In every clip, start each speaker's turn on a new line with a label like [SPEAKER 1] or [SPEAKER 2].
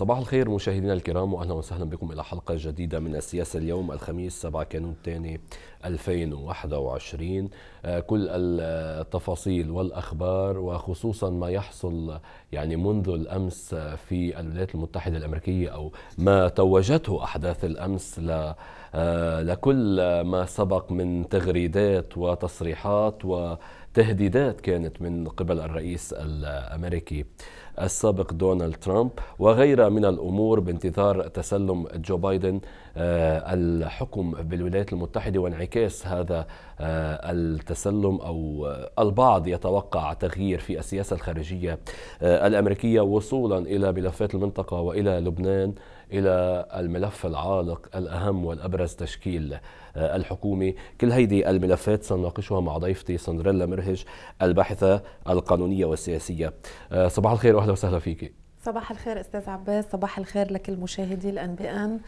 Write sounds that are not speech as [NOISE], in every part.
[SPEAKER 1] صباح الخير مشاهدينا الكرام واهلا وسهلا بكم الى حلقه جديده من السياسه اليوم الخميس 7 كانون الثاني 2021 آه، كل التفاصيل والاخبار وخصوصا ما يحصل يعني منذ الامس في الولايات المتحده الامريكيه او ما توجته احداث الامس ل آه، لكل ما سبق من تغريدات وتصريحات وتهديدات كانت من قبل الرئيس الامريكي. السابق دونالد ترامب وغيرها من الأمور بانتظار تسلم جو بايدن آه، الحكم بالولايات المتحدة وانعكاس هذا آه، التسلم أو آه، البعض يتوقع تغيير في السياسة الخارجية الأمريكية وصولا إلى ملفات المنطقة وإلى لبنان إلى الملف العالق الأهم والأبرز تشكيل آه، الحكومة كل هيدي الملفات سنناقشها مع ضيفتي سندريلا مرهج الباحثة القانونية والسياسية آه، صباح الخير وأهلا وسهلا فيك
[SPEAKER 2] صباح الخير أستاذ عباس صباح الخير لكل مشاهدي الأنبياء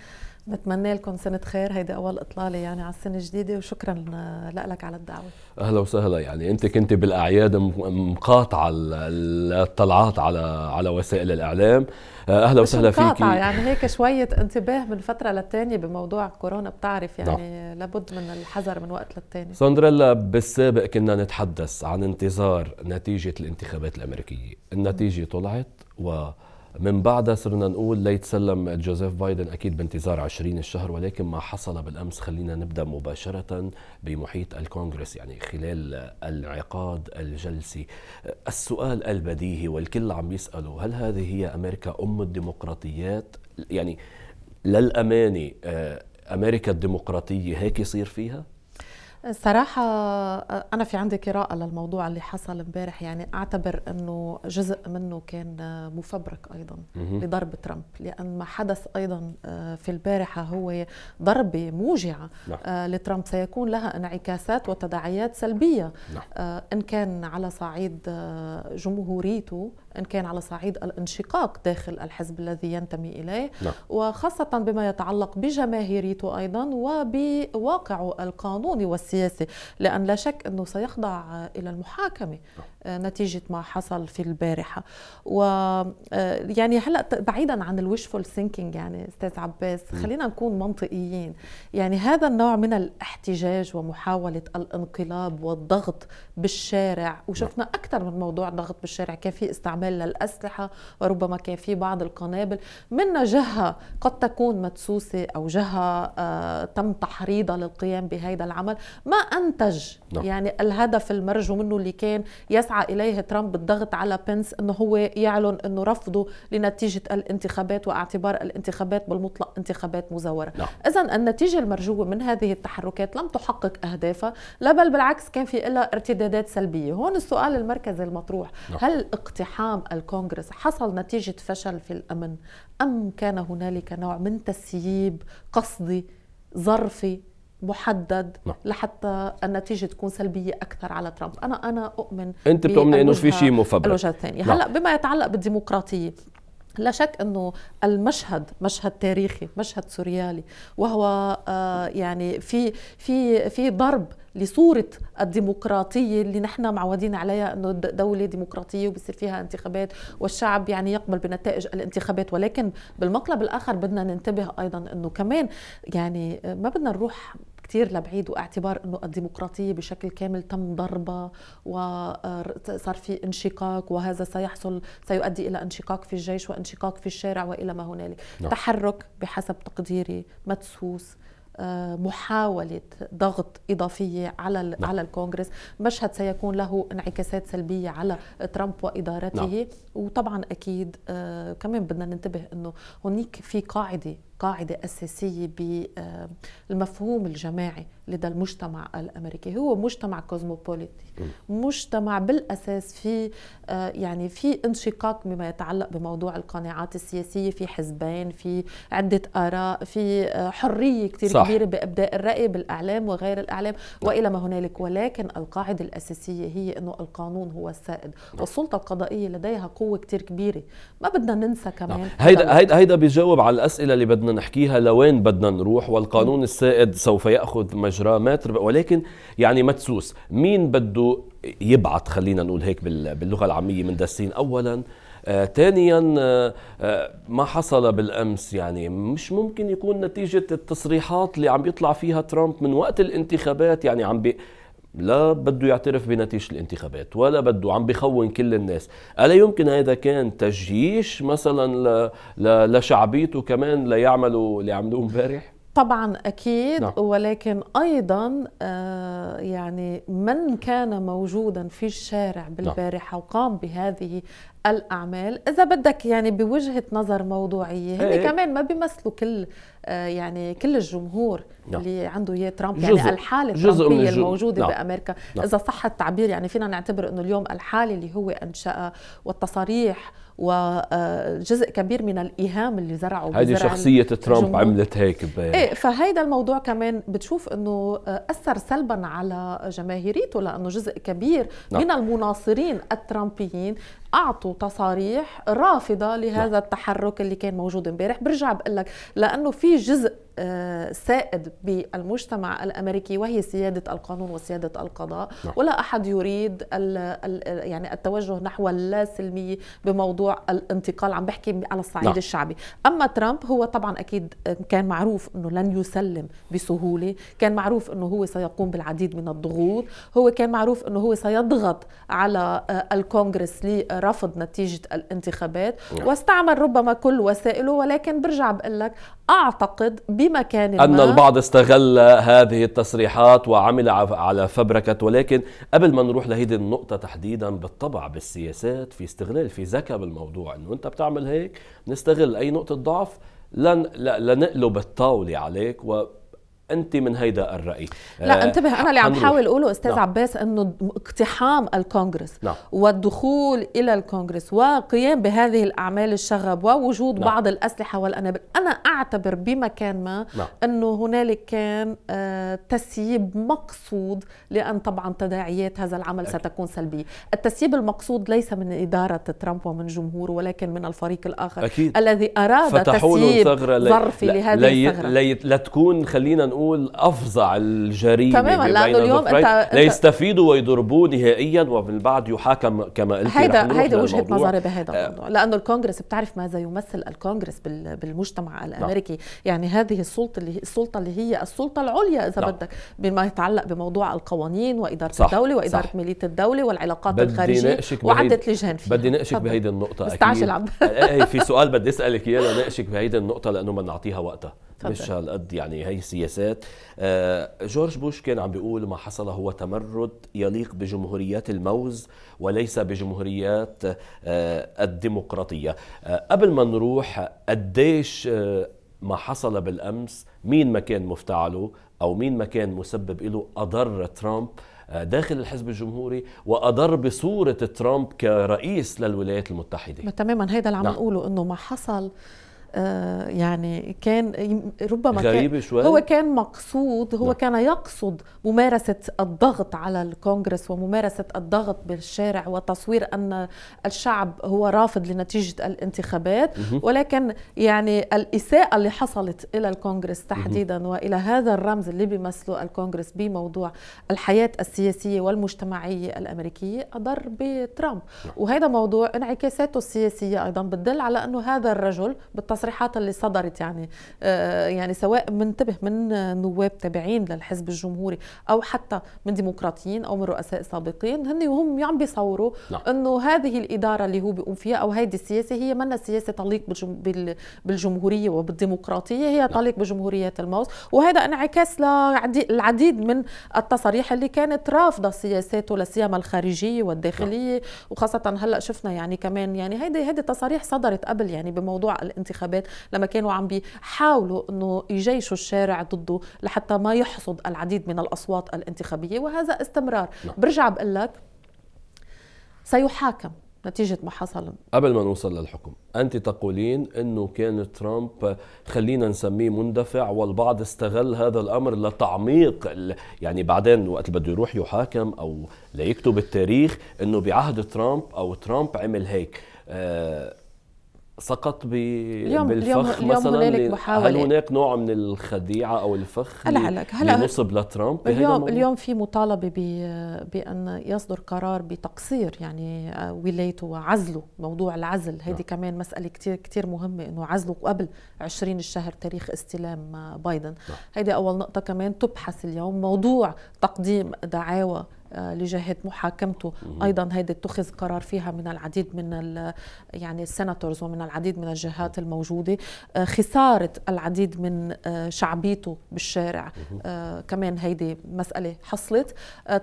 [SPEAKER 2] بتمنى لكم سنة خير هيدي أول إطلالة يعني على السنة الجديدة وشكرا آه، لك على الدعوة
[SPEAKER 1] أهلا وسهلا يعني أنت كنت بالأعياد مقاطعة الطلعات على على وسائل الإعلام آه، أهلا وسهلا فيك يعني
[SPEAKER 2] هيك شوية انتباه من فترة للتانية بموضوع كورونا بتعرف يعني نعم. لابد من الحذر من وقت للتاني
[SPEAKER 1] ساندريلا بالسابق كنا نتحدث عن انتظار نتيجة الانتخابات الأمريكية النتيجة طلعت و من بعدها صرنا نقول ليتسلم جوزيف بايدن اكيد بانتظار 20 الشهر ولكن ما حصل بالامس خلينا نبدا مباشره بمحيط الكونغرس يعني خلال العقاد الجلسي السؤال البديهي والكل عم يساله هل هذه هي امريكا ام الديمقراطيات يعني للامانه آه، امريكا الديمقراطيه هيك يصير فيها
[SPEAKER 2] صراحة آه، أنا في عندي قراءة للموضوع اللي حصل امبارح يعني أعتبر أنه جزء منه كان آه، مفبرك أيضا لضرب ترامب لأن ما حدث أيضا آه، في البارحة هو ضربة موجعة نعم. لترامب سيكون لها انعكاسات وتداعيات سلبية نعم. إن كان على صعيد جمهوريته إن كان على صعيد الانشقاق داخل الحزب الذي ينتمي إليه نعم. وخاصة بما يتعلق بجماهيريته أيضا وبواقعه القانوني والسياسي لأن لا شك أنه سيخضع إلى المحاكمة آه، نتيجة ما حصل في البارحة و آه، يعني هلا بعيدا عن الوشفول ثينكينج يعني استاذ عباس خلينا نكون منطقيين يعني هذا النوع من الاحتجاج ومحاولة الانقلاب والضغط بالشارع وشفنا أكثر من موضوع ضغط بالشارع كان في استعمال استعمال للأسلحة وربما كان في بعض القنابل منها جهة قد تكون مدسوسة أو جهة آه، تم تحريضها للقيام بهذا العمل ما أنتج نعم. يعني الهدف المرجو منه اللي كان يسعى إليه ترامب بالضغط على بنس أنه هو يعلن أنه رفضه لنتيجة الانتخابات واعتبار الانتخابات بالمطلق انتخابات مزورة نعم. إذا النتيجة المرجوة من هذه التحركات لم تحقق أهدافها لا بل بالعكس كان في إلا ارتدادات سلبية هون السؤال المركزي المطروح نعم. هل اقتحام امام الكونغرس حصل نتيجه فشل في الامن ام كان هنالك نوع من تسييب قصدي ظرفي محدد نعم. لحتى النتيجه تكون سلبيه اكثر على ترامب انا انا اؤمن انت بتؤمن انه في شيء مفبرك نعم. هلا بما يتعلق بالديمقراطيه لا شك انه المشهد مشهد تاريخي مشهد سوريالي وهو آه، يعني في في في ضرب لصورة الديمقراطية اللي نحن معودين عليها أنه دولة ديمقراطية وبصير فيها انتخابات والشعب يعني يقبل بنتائج الانتخابات ولكن بالمقلب الآخر بدنا ننتبه أيضا أنه كمان يعني ما بدنا نروح كتير لبعيد واعتبار انه الديمقراطيه بشكل كامل تم ضربها وصار آه، في انشقاق وهذا سيحصل سيؤدي الى انشقاق في الجيش وانشقاق في الشارع والى ما هنالك نعم. تحرك بحسب تقديري مدسوس آه، محاولة ضغط إضافية على نعم. على الكونغرس مشهد سيكون له انعكاسات سلبية على ترامب وإدارته نعم. وطبعا أكيد آه، كمان بدنا ننتبه أنه هناك في قاعدة قاعدة أساسية بالمفهوم آه، الجماعي لدى المجتمع الأمريكي هو مجتمع كوزموبوليتي مجتمع بالأساس في آه، يعني في انشقاق بما يتعلق بموضوع القناعات السياسية في حزبين في عدة آراء في آه، حرية كتير صح. كبيرة بإبداء الرأي بالإعلام وغير الإعلام نعم. وإلى ما هنالك ولكن القاعدة الأساسية هي أنه القانون هو السائد نعم. والسلطة القضائية لديها قوة كتير كبيرة ما بدنا ننسى نعم. كمان هيدا
[SPEAKER 1] هيدا هيدا بيجاوب على الأسئلة اللي بدنا نحكيها لوين بدنا نروح والقانون السائد سوف ياخذ مجراه ماتر ولكن يعني مدسوس مين بده يبعث خلينا نقول هيك باللغه العاميه من دسين اولا آه، ثانيا آه، آه، ما حصل بالامس يعني مش ممكن يكون نتيجه التصريحات اللي عم يطلع فيها ترامب من وقت الانتخابات يعني عم بي لا بده يعترف بنتيجة الانتخابات ولا بده عم بخون كل الناس ألا يمكن هذا كان تجيش مثلا لشعبيته كمان ليعملوا اللي عملوه امبارح
[SPEAKER 2] طبعا اكيد نعم. ولكن ايضا آه، يعني من كان موجودا في الشارع نعم. بالبارحه وقام بهذه الاعمال اذا بدك يعني بوجهه نظر موضوعيه هن إيه. كمان ما بيمثلوا كل آه، يعني كل الجمهور نعم. اللي عنده اياه ترامب يعني جزء. يعني الحاله الترامبيه الموجوده نعم. بامريكا نعم. اذا صح التعبير يعني فينا نعتبر انه اليوم الحاله اللي هو انشاها والتصاريح وجزء كبير من الايهام اللي زرعه هذه شخصيه ترامب الجمهور.
[SPEAKER 1] عملت هيك ببين. ايه
[SPEAKER 2] فهيدا الموضوع كمان بتشوف انه اثر سلبا على جماهيريته لانه جزء كبير نعم. من المناصرين الترامبيين اعطوا تصاريح رافضه لهذا نعم. التحرك اللي كان موجود امبارح برجع بقول لك لانه في جزء آه، سائد بالمجتمع الامريكي وهي سياده القانون وسياده القضاء نعم. ولا احد يريد ال يعني التوجه نحو اللاسلميه بموضوع الانتقال عم بحكي على الصعيد نعم. الشعبي اما ترامب هو طبعا اكيد كان معروف انه لن يسلم بسهوله كان معروف انه هو سيقوم بالعديد من الضغوط هو كان معروف انه هو سيضغط على آه، الكونغرس لرفض نتيجه الانتخابات نعم. واستعمل ربما كل وسائله ولكن برجع بقول لك اعتقد بمكان ما أن البعض
[SPEAKER 1] استغل هذه التصريحات وعمل على فبركة ولكن قبل ما نروح لهذه النقطة تحديدا بالطبع بالسياسات في استغلال في ذكاء بالموضوع أنه أنت بتعمل هيك نستغل أي نقطة ضعف لن لنقلب الطاولة عليك و انت من هيدا الراي لا آه انتبه انا اللي عم حاول اقوله استاذ نعم.
[SPEAKER 2] عباس انه اقتحام الكونغرس نعم. والدخول الى الكونغرس وقيام بهذه الاعمال الشغب ووجود نعم. بعض الاسلحه والانابيب انا اعتبر بمكان ما نعم. انه هنالك كان آه تسييب مقصود لان طبعا تداعيات هذا العمل أكيد. ستكون سلبيه التسييب المقصود ليس من اداره ترامب ومن جمهوره ولكن من الفريق الاخر أكيد. الذي اراد تسييب ظرفي لهذه لا الثغره لا,
[SPEAKER 1] لا تكون خلينا نقول نقول افظع الجريمه تماما لانه اليوم انت ليستفيدوا ويضربوه نهائيا ومن بعد يحاكم كما قلت هيدا هيدا وجهه نظري بهذا
[SPEAKER 2] آه. الموضوع لانه الكونغرس بتعرف ماذا يمثل الكونغرس بالمجتمع نعم. الامريكي نعم. يعني هذه السلطه اللي السلطه اللي هي السلطه العليا اذا نعم. بدك بما يتعلق بموضوع القوانين واداره صح. الدوله واداره صح. ميليه الدوله والعلاقات الخارجيه وعده لجان فيها بدي ناقشك بهيدي النقطه اكيد عم آه، آه، في [LAUGHS]
[SPEAKER 1] سؤال بدي اسالك اياه لناقشك بهيدي النقطه لانه ما نعطيها وقتها مش هالقد يعني هي سياسات آه، جورج بوش كان عم بيقول ما حصل هو تمرد يليق بجمهوريات الموز وليس بجمهوريات آه، الديمقراطية آه، قبل ما نروح قديش ما حصل بالأمس مين ما كان مفتعله أو مين ما كان مسبب له أضر ترامب داخل الحزب الجمهوري واضر بصوره ترامب كرئيس للولايات المتحده
[SPEAKER 2] تماما هيدا اللي عم نعم. نقوله انه ما حصل آه، يعني كان ربما كان شوي. هو كان مقصود هو لا. نعم. كان يقصد ممارسة الضغط على الكونغرس وممارسة الضغط بالشارع وتصوير أن الشعب هو رافض لنتيجة الانتخابات مه. ولكن يعني الإساءة اللي حصلت إلى الكونغرس تحديدا مه. وإلى هذا الرمز اللي بيمثله الكونغرس بموضوع الحياة السياسية والمجتمعية الأمريكية أضر بترامب نعم. وهذا موضوع انعكاساته السياسية أيضا بتدل على أنه هذا الرجل بالتصوير التصريحات اللي صدرت يعني آه، يعني سواء منتبه من نواب تابعين للحزب الجمهوري او حتى من ديمقراطيين او من رؤساء سابقين هن وهم عم يعني بيصوروا نعم. انه هذه الاداره اللي هو بيقوم فيها او هذه السياسه هي منا سياسه تليق بالجمهوريه وبالديمقراطيه هي نعم. تليق بجمهوريه الموز وهذا انعكاس للعديد من التصاريح اللي كانت رافضه سياساته لسيما الخارجيه والداخليه نعم. وخاصه هلا شفنا يعني كمان يعني هيدي هيدي تصاريح صدرت قبل يعني بموضوع الانتخابات الانتخابات لما كانوا عم بيحاولوا انه يجيشوا الشارع ضده لحتى ما يحصد العديد من الاصوات الانتخابيه وهذا استمرار نعم. برجع بقول لك سيحاكم نتيجة ما حصل
[SPEAKER 1] قبل ما نوصل للحكم أنت تقولين أنه كان ترامب خلينا نسميه مندفع والبعض استغل هذا الأمر لتعميق يعني بعدين وقت بده يروح يحاكم أو ليكتب التاريخ أنه بعهد ترامب أو ترامب عمل هيك آه سقط ب... اليوم بالفخ اليوم مثلا هنالك محاولة هل هناك نوع من الخديعة أو الفخ هلا هلا هلا نصب لترامب اليوم اليوم
[SPEAKER 2] في مطالبة ب... بأن يصدر قرار بتقصير يعني آه، ولايته وعزله موضوع العزل هذه نعم. كمان مسألة كتير كتير مهمة إنه عزله قبل 20 الشهر تاريخ استلام آه، بايدن نعم. هذه أول نقطة كمان تبحث اليوم موضوع تقديم دعاوى آه، لجهه محاكمته ايضا هيدي اتخذ قرار فيها من العديد من يعني السناتورز ومن العديد من الجهات الموجوده آه، خساره العديد من آه، شعبيته بالشارع كمان هيدي مساله حصلت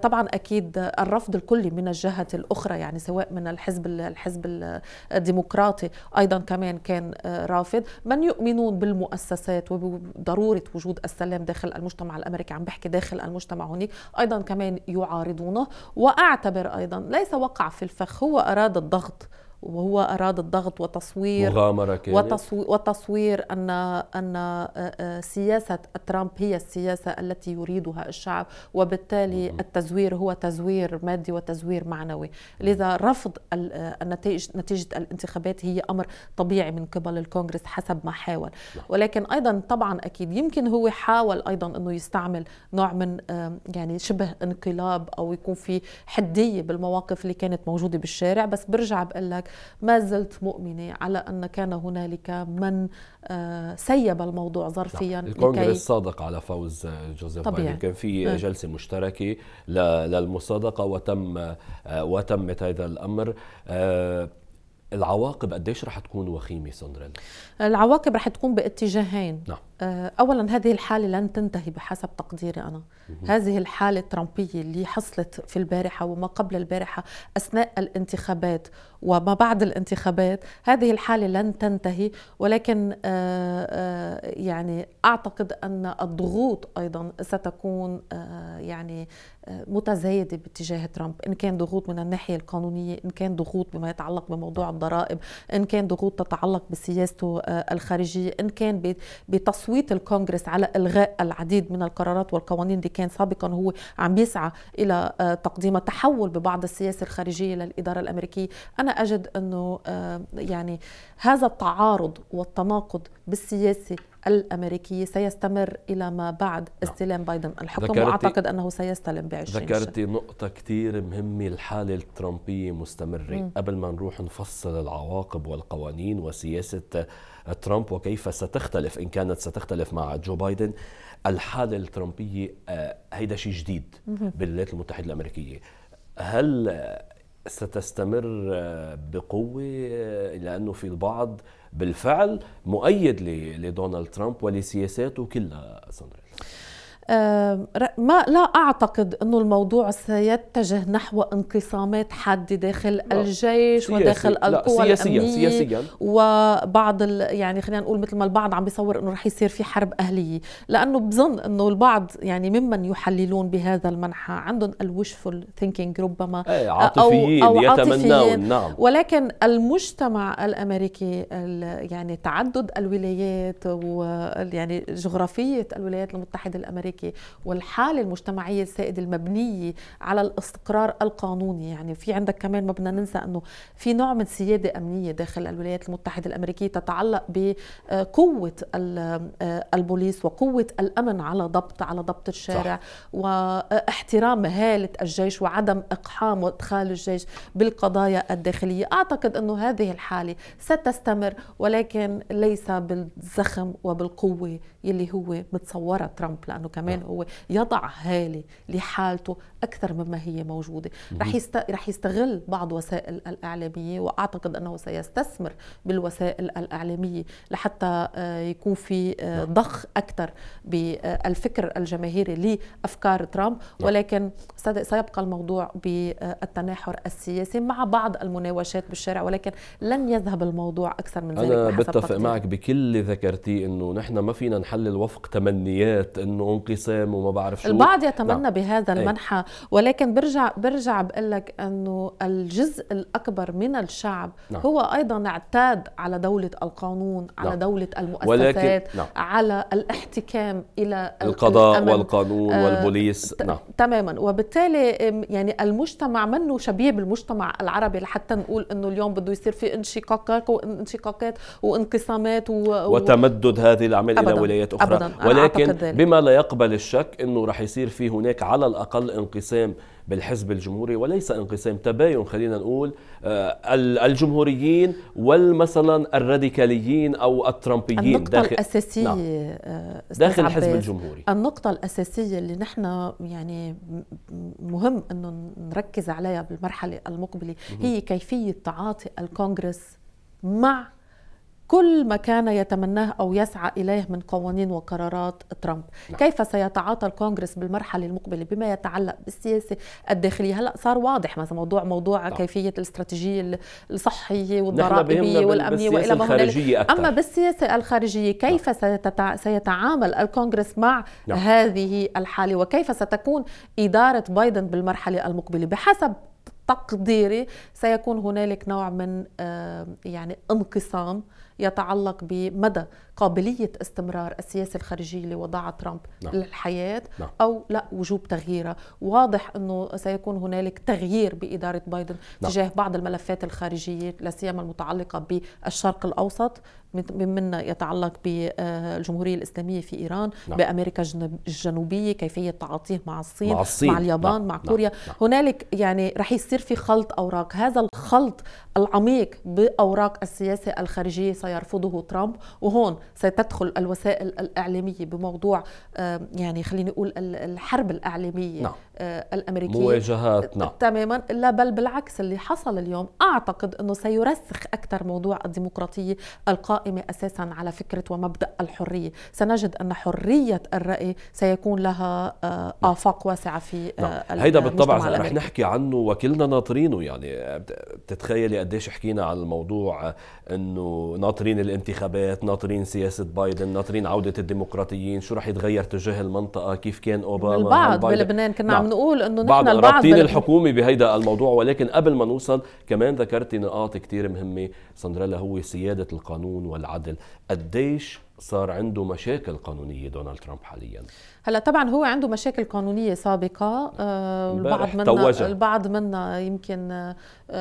[SPEAKER 2] طبعا اكيد الرفض الكلي من الجهه الاخرى يعني سواء من الحزب الحزب الديمقراطي ايضا كمان كان رافض من يؤمنون بالمؤسسات وبضروره وجود السلام داخل المجتمع الامريكي عم بحكي داخل المجتمع هناك ايضا كمان يعارض يعارضونه واعتبر ايضا ليس وقع في الفخ هو اراد الضغط وهو أراد الضغط وتصوير مغامرة كانت. وتصوير, وتصوير أن أن آه، آه، سياسة ترامب هي السياسة التي يريدها الشعب وبالتالي التزوير هو تزوير مادي وتزوير معنوي لذا رفض آه، النتائج نتيجة الانتخابات هي أمر طبيعي من قبل الكونغرس حسب ما حاول نعم. ولكن أيضا طبعا أكيد يمكن هو حاول أيضا أنه يستعمل نوع من يعني شبه انقلاب أو يكون في حدية بالمواقف اللي كانت موجودة بالشارع بس برجع بقول لك ما زلت مؤمنة على أن كان هنالك من آه، سيب الموضوع ظرفيا الكونغرس
[SPEAKER 1] صادق على فوز جوزيف بايدن كان في جلسة مشتركة للمصادقة وتم آه، وتمت هذا الأمر آه، العواقب قديش رح تكون وخيمة سندريلا
[SPEAKER 2] العواقب رح تكون باتجاهين نعم. آه، اولا هذه الحاله لن تنتهي بحسب تقديري انا هذه الحاله الترامبيه اللي حصلت في البارحه وما قبل البارحه اثناء الانتخابات وما بعد الانتخابات هذه الحاله لن تنتهي ولكن آه، آه، يعني اعتقد ان الضغوط ايضا ستكون يعني متزايده باتجاه ترامب ان كان ضغوط من الناحيه القانونيه ان كان ضغوط بما يتعلق بموضوع الضرائب ان كان ضغوط تتعلق بسياسته آه، الخارجية إن كان بتصويت الكونغرس على إلغاء العديد من القرارات والقوانين اللي كان سابقا هو عم يسعى إلى آه، تقديمها تحول ببعض السياسة الخارجية للإدارة الأمريكية أنا أجد أنه آه، يعني هذا التعارض والتناقض بالسياسة الأمريكية سيستمر إلى ما بعد نعم. استلام بايدن الحكم وأعتقد أنه سيستلم ب 20 ذكرتي
[SPEAKER 1] نقطة كثير مهمة الحالة الترامبية مستمرة م. قبل ما نروح نفصل العواقب والقوانين وسياسة ترامب وكيف ستختلف إن كانت ستختلف مع جو بايدن الحالة الترامبية آه، هيدا شيء جديد بالولايات المتحدة الأمريكية هل ستستمر آه، بقوة آه، لأنه في البعض بالفعل مؤيد لدونالد ترامب ولسياساته كلها ساندرا
[SPEAKER 2] آه، ما لا اعتقد انه الموضوع سيتجه نحو انقسامات حاده داخل لا. الجيش سياسي. وداخل القوى سياسيا سياسيا وبعض يعني خلينا نقول مثل ما البعض عم بيصور انه رح يصير في حرب اهليه لانه بظن انه البعض يعني ممن يحللون بهذا المنحى عندهم الوشفل ثينكينج ربما إيه، او, أو يتمنون نعم ولكن المجتمع الامريكي يعني تعدد الولايات ويعني جغرافيه الولايات المتحده الامريكيه الامريكي والحاله المجتمعيه السائده المبنيه على الاستقرار القانوني يعني في عندك كمان ما بدنا ننسى انه في نوع من سياده امنيه داخل الولايات المتحده الامريكيه تتعلق بقوه آه، آه، البوليس وقوه الامن على ضبط على ضبط الشارع صح. واحترام آه، هاله الجيش وعدم اقحام وادخال الجيش بالقضايا الداخليه اعتقد انه هذه الحاله ستستمر ولكن ليس بالزخم وبالقوه يلي هو متصورة ترامب لأنه كمان نعم. هو يضع هالة لحالته أكثر مما هي موجودة رح, يست... رح يستغل بعض وسائل الإعلامية وأعتقد أنه سيستثمر بالوسائل الإعلامية لحتى آه، يكون في آه، نعم. ضخ أكثر بالفكر آه، الجماهيري لأفكار ترامب نعم. ولكن سيبقى الموضوع بالتناحر السياسي مع بعض المناوشات بالشارع ولكن لن يذهب الموضوع أكثر من ذلك أنا بتفق معك
[SPEAKER 1] بكل ذكرتي أنه نحن ما فينا حل الوفق تمنيات انه انقسام وما بعرف شو البعض نعم. يتمنى نعم. بهذا إيه. المنحى
[SPEAKER 2] ولكن برجع برجع بقول لك انه الجزء الاكبر من الشعب نعم. هو ايضا اعتاد على دوله القانون على نعم. دوله المؤسسات ولكن نعم. على الاحتكام الى القضاء الأمن.
[SPEAKER 1] والقانون آه والبوليس نعم.
[SPEAKER 2] تماما وبالتالي يعني المجتمع منه شبيه بالمجتمع العربي لحتى نقول انه اليوم بده يصير في انشقاقات وانشقاقات وانقسامات و... وتمدد
[SPEAKER 1] هذه الاعمال الى ولايات جنسيات اخرى أبداً. ولكن بما لا يقبل الشك انه رح يصير في هناك على الاقل انقسام بالحزب الجمهوري وليس انقسام تباين خلينا نقول آه، الجمهوريين والمثلا الراديكاليين او الترامبيين النقطة داخل الأساسية نعم. آه، داخل الحزب الجمهوري
[SPEAKER 2] النقطة الأساسية اللي نحن يعني مهم انه نركز عليها بالمرحلة المقبلة هي كيفية تعاطي الكونغرس مع كل ما كان يتمناه أو يسعى إليه من قوانين وقرارات ترامب نعم. كيف سيتعاطى الكونغرس بالمرحلة المقبلة بما يتعلق بالسياسة الداخلية هلا صار واضح مثلا موضوع موضوع نعم. كيفية الاستراتيجية الصحية والضرائبية والأمنية وإلى ما هنالك أما بالسياسة الخارجية نعم. كيف نعم. سيتعامل الكونغرس مع نعم. هذه الحالة وكيف ستكون إدارة بايدن بالمرحلة المقبلة بحسب تقديري سيكون هنالك نوع من آه، يعني انقسام يتعلق بمدى قابلية استمرار السياسة الخارجية اللي وضعها ترامب نعم. للحياة نعم. أو لا وجوب تغييرها واضح أنه سيكون هنالك تغيير بإدارة بايدن نعم. تجاه بعض الملفات الخارجية لا سيما المتعلقة بالشرق الأوسط مما يتعلق بالجمهورية الإسلامية في إيران نعم. بأمريكا الجنوبية كيفية تعاطيه مع الصين مع, الصين. مع اليابان نعم. مع نعم. كوريا نعم. هنالك يعني رح يصير بصير في خلط أوراق هذا الخلط العميق بأوراق السياسة الخارجية سيرفضه ترامب وهون ستدخل الوسائل الإعلامية بموضوع يعني خليني أقول الحرب الإعلامية نعم. آه، الامريكيه مواجهات نعم تماما لا بل بالعكس اللي حصل اليوم اعتقد انه سيرسخ اكثر موضوع الديمقراطيه القائمه اساسا على فكره ومبدا الحريه سنجد ان حريه الراي سيكون لها آه، نعم. افاق واسعه في آه، نعم. هيدا بالطبع رح نحكي
[SPEAKER 1] عنه وكلنا ناطرينه يعني بتتخيلي قديش حكينا عن الموضوع انه ناطرين الانتخابات ناطرين سياسه بايدن ناطرين عوده الديمقراطيين شو رح يتغير تجاه المنطقه كيف كان اوباما البعض بلبنان كنا نعم. عم
[SPEAKER 2] نقول انه نحن البعض الروتين الحكومي
[SPEAKER 1] بهيدا الموضوع ولكن قبل ما نوصل كمان ذكرتي نقاط كتير مهمه سندريلا هو سياده القانون والعدل قديش صار عنده مشاكل قانونيه دونالد ترامب حاليا
[SPEAKER 2] هلا طبعا هو عنده مشاكل قانونيه سابقه آه، البعض منا البعض منا يمكن آه،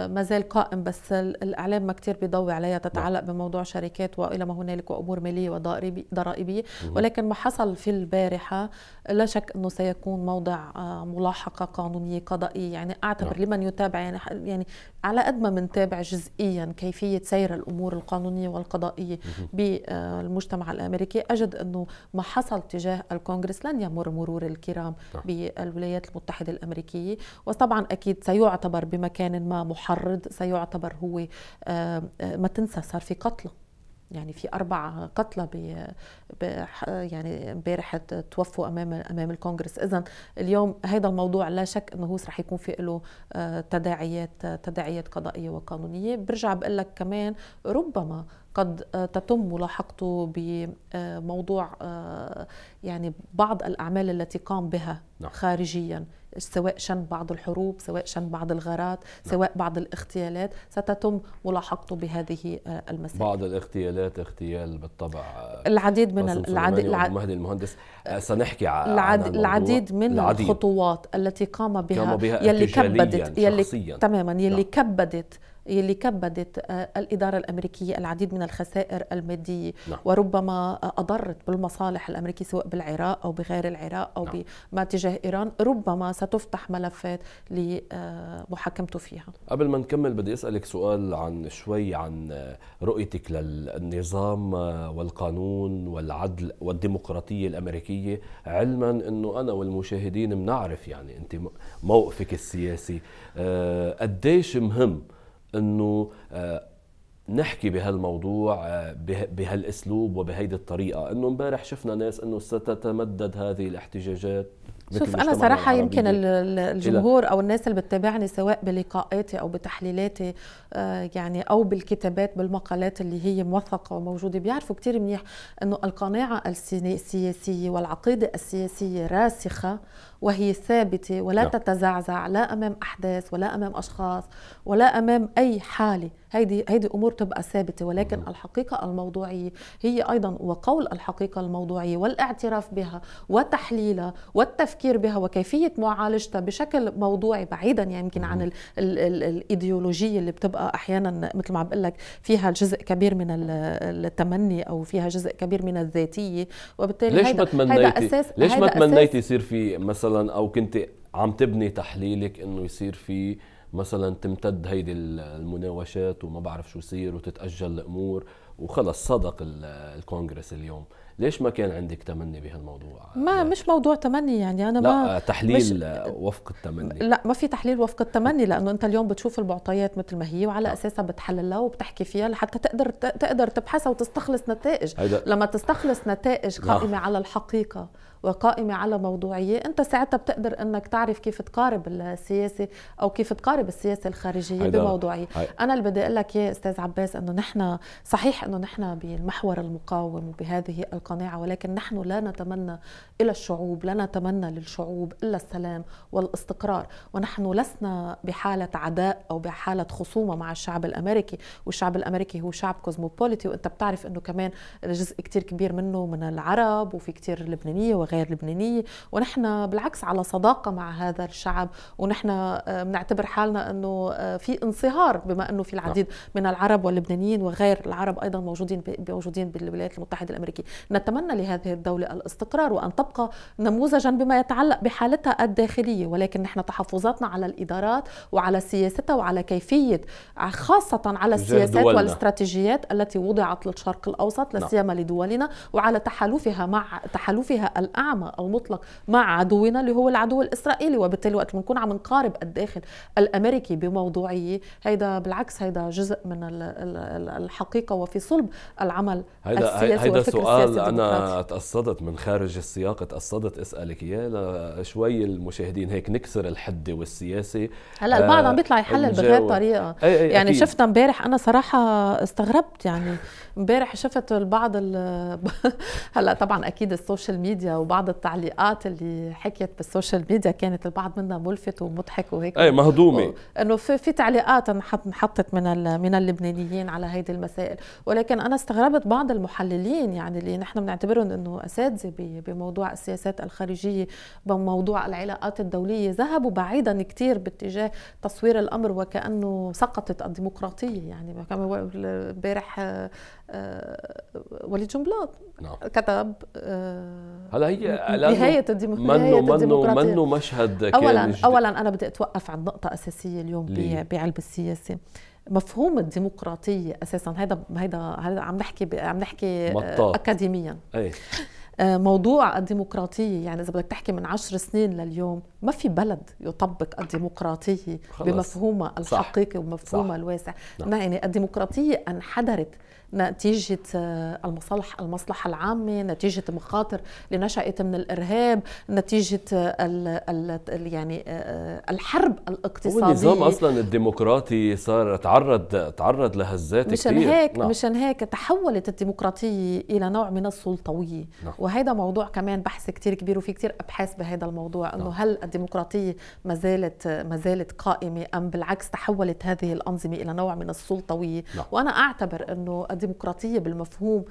[SPEAKER 2] ما زال قائم بس الاعلام ما كثير بيضوي عليها تتعلق نعم. بموضوع شركات والى ما هنالك وامور ماليه وضرائبيه ولكن ما حصل في البارحه لا شك انه سيكون موضع آه، ملاحقه قانونيه قضائيه يعني اعتبر نعم. لمن يتابع يعني يعني على قد ما بنتابع جزئيا كيفيه سير الامور القانونيه والقضائيه بالمجتمع الامريكي اجد انه ما حصل تجاه الكونغرس لن يمر مرور الكرام نعم. بالولايات المتحده الامريكيه وطبعا اكيد سيعتبر بمكان ما محرض سيعتبر هو آه، آه، ما تنسى صار في قتله يعني في أربعة قتلى ب يعني امبارح توفوا أمام أمام الكونغرس، إذا اليوم هذا الموضوع لا شك أنه رح يكون في له آه، تداعيات تداعيات قضائية وقانونية، برجع بقول لك كمان ربما قد آه، تتم ملاحقته بموضوع آه، يعني بعض الأعمال التي قام بها نعم. خارجيا سواء شن بعض الحروب سواء شن بعض الغارات نعم. سواء بعض الاغتيالات ستتم ملاحقته بهذه آه، المسائل
[SPEAKER 1] بعض الاغتيالات اغتيال بالطبع آه، العديد من العديد مهدي المهندس آه، سنحكي عن العديد, العديد من العديد.
[SPEAKER 2] الخطوات التي قام بها, قام بها يلي كبدت يلي تماما يلي نعم. كبدت يلي كبدت آه، الإدارة الأمريكية العديد من الخسائر المادية نعم. وربما آه، أضرت بالمصالح الأمريكية سواء بالعراق أو بغير العراق أو نعم. بما تجاه إيران ربما ستفتح ملفات لمحاكمته آه، فيها
[SPEAKER 1] قبل ما نكمل بدي أسألك سؤال عن شوي عن رؤيتك للنظام والقانون والعدل والديمقراطية الأمريكية علما أنه أنا والمشاهدين بنعرف يعني أنت موقفك السياسي قديش مهم انه آه، نحكي بهالموضوع آه، بهالاسلوب وبهيدي الطريقه انه امبارح شفنا ناس انه ستتمدد هذه الاحتجاجات
[SPEAKER 2] شوف انا صراحه يمكن الجمهور او الناس اللي بتتابعني سواء بلقاءاتي او بتحليلاتي آه، يعني او بالكتابات بالمقالات اللي هي موثقه وموجوده بيعرفوا كثير منيح انه القناعه السياسيه والعقيده السياسيه راسخه وهي ثابته ولا لا. نعم. تتزعزع لا امام احداث ولا امام اشخاص ولا امام اي حاله هيدي هيدي امور تبقى ثابته ولكن الحقيقه الموضوعيه هي ايضا وقول الحقيقه الموضوعيه والاعتراف بها وتحليلها والتفكير بها وكيفيه معالجتها بشكل موضوعي بعيدا يعني يمكن عن الـ الـ الـ الايديولوجيه اللي بتبقى احيانا مثل ما عم بقول لك فيها جزء كبير من التمني او فيها جزء كبير من الذاتيه وبالتالي ليش ما تمنيتي ليش ما تمنيتي
[SPEAKER 1] يصير في مثلا او كنت عم تبني تحليلك انه يصير في مثلا تمتد هيدي المناوشات وما بعرف شو يصير وتتاجل الامور وخلص صدق الكونغرس اليوم ليش ما كان عندك تمني بهالموضوع؟
[SPEAKER 2] ما لا. مش موضوع تمني يعني انا لا ما آه، تحليل
[SPEAKER 1] مش وفق التمني لا
[SPEAKER 2] ما في تحليل وفق التمني لانه انت اليوم بتشوف المعطيات مثل ما هي وعلى نعم. اساسها بتحللها وبتحكي فيها لحتى تقدر تقدر تبحثها وتستخلص نتائج هيدا. لما تستخلص نتائج نعم. قائمه على الحقيقه وقائمة على موضوعية أنت ساعتها بتقدر أنك تعرف كيف تقارب السياسة أو كيف تقارب السياسة الخارجية بموضوعية أنا اللي بدي أقول لك يا أستاذ عباس أنه نحن صحيح أنه نحن بالمحور المقاوم وبهذه القناعة ولكن نحن لا نتمنى إلى الشعوب لا نتمنى للشعوب إلا السلام والاستقرار ونحن لسنا بحالة عداء أو بحالة خصومة مع الشعب الأمريكي والشعب الأمريكي هو شعب كوزموبوليتي وأنت بتعرف أنه كمان جزء كتير كبير منه من العرب وفي كتير لبنانية وغيرها الحياة اللبنانية ونحن بالعكس على صداقة مع هذا الشعب ونحن آه، بنعتبر حالنا أنه آه، في انصهار بما أنه في العديد نعم. من العرب واللبنانيين وغير العرب أيضا موجودين موجودين بالولايات المتحدة الأمريكية نتمنى لهذه الدولة الاستقرار وأن تبقى نموذجا بما يتعلق بحالتها الداخلية ولكن نحن تحفظاتنا على الإدارات وعلى سياستها وعلى كيفية خاصة على السياسات دولنا. والاستراتيجيات التي وضعت للشرق الأوسط لا نعم. سيما لدولنا وعلى تحالفها مع تحالفها الآن اعمى او مطلق مع عدونا اللي هو العدو الاسرائيلي وبالتالي وقت بنكون عم نقارب الداخل الامريكي بموضوعيه هيدا بالعكس هيدا جزء من الحقيقه وفي صلب العمل هيدا السياسي هيدا سؤال انا
[SPEAKER 1] تقصدت من خارج السياق تقصدت اسالك اياه شوي المشاهدين هيك نكسر الحده والسياسي هلا البعض عم آه، بيطلع يحلل بهي الطريقه أي أي يعني أكيد. شفت
[SPEAKER 2] امبارح انا صراحه استغربت يعني امبارح شفت البعض [LAUGHS] هلا طبعا اكيد السوشيال ميديا وبعض التعليقات اللي حكيت بالسوشيال ميديا كانت البعض منها ملفت ومضحك وهيك اي مهضومه انه في في تعليقات انحطت من من اللبنانيين على هيدي المسائل ولكن انا استغربت بعض المحللين يعني اللي نحن بنعتبرهم انه اساتذه بموضوع السياسات الخارجيه بموضوع العلاقات الدوليه ذهبوا بعيدا كثير باتجاه تصوير الامر وكانه سقطت الديمقراطيه يعني امبارح آه، آه، وليد جنبلاط نعم. كتب آه، هلا هي هي نهاية الديمقراطية منو منو منو مشهد أولا أولا أنا بدي أتوقف عند نقطة أساسية اليوم بعلب السياسة مفهوم الديمقراطية أساسا هذا هذا هذا عم نحكي عم نحكي آه، مطاط. أكاديميا أي. آه، موضوع الديمقراطية يعني إذا بدك تحكي من عشر سنين لليوم ما في بلد يطبق الديمقراطية بمفهومها الحقيقي ومفهومها الواسع نعم. نعم. يعني الديمقراطية انحدرت نتيجة آه، المصالح المصلحة العامة نتيجة مخاطر اللي نشأت من الإرهاب نتيجة الـ آه، الـ يعني آه، الحرب الاقتصادية والنظام أصلا
[SPEAKER 1] الديمقراطي صار تعرض تعرض لهزات مشان كتير هيك نعم. مشان
[SPEAKER 2] هيك تحولت الديمقراطية إلى نوع من السلطوية نعم. وهذا موضوع كمان بحث كتير كبير وفي كتير أبحاث بهذا الموضوع نعم. أنه هل الديمقراطية ما زالت ما زالت قائمة أم بالعكس تحولت هذه الأنظمة إلى نوع من السلطوية نعم. وأنا أعتبر أنه الديمقراطيه بالمفهوم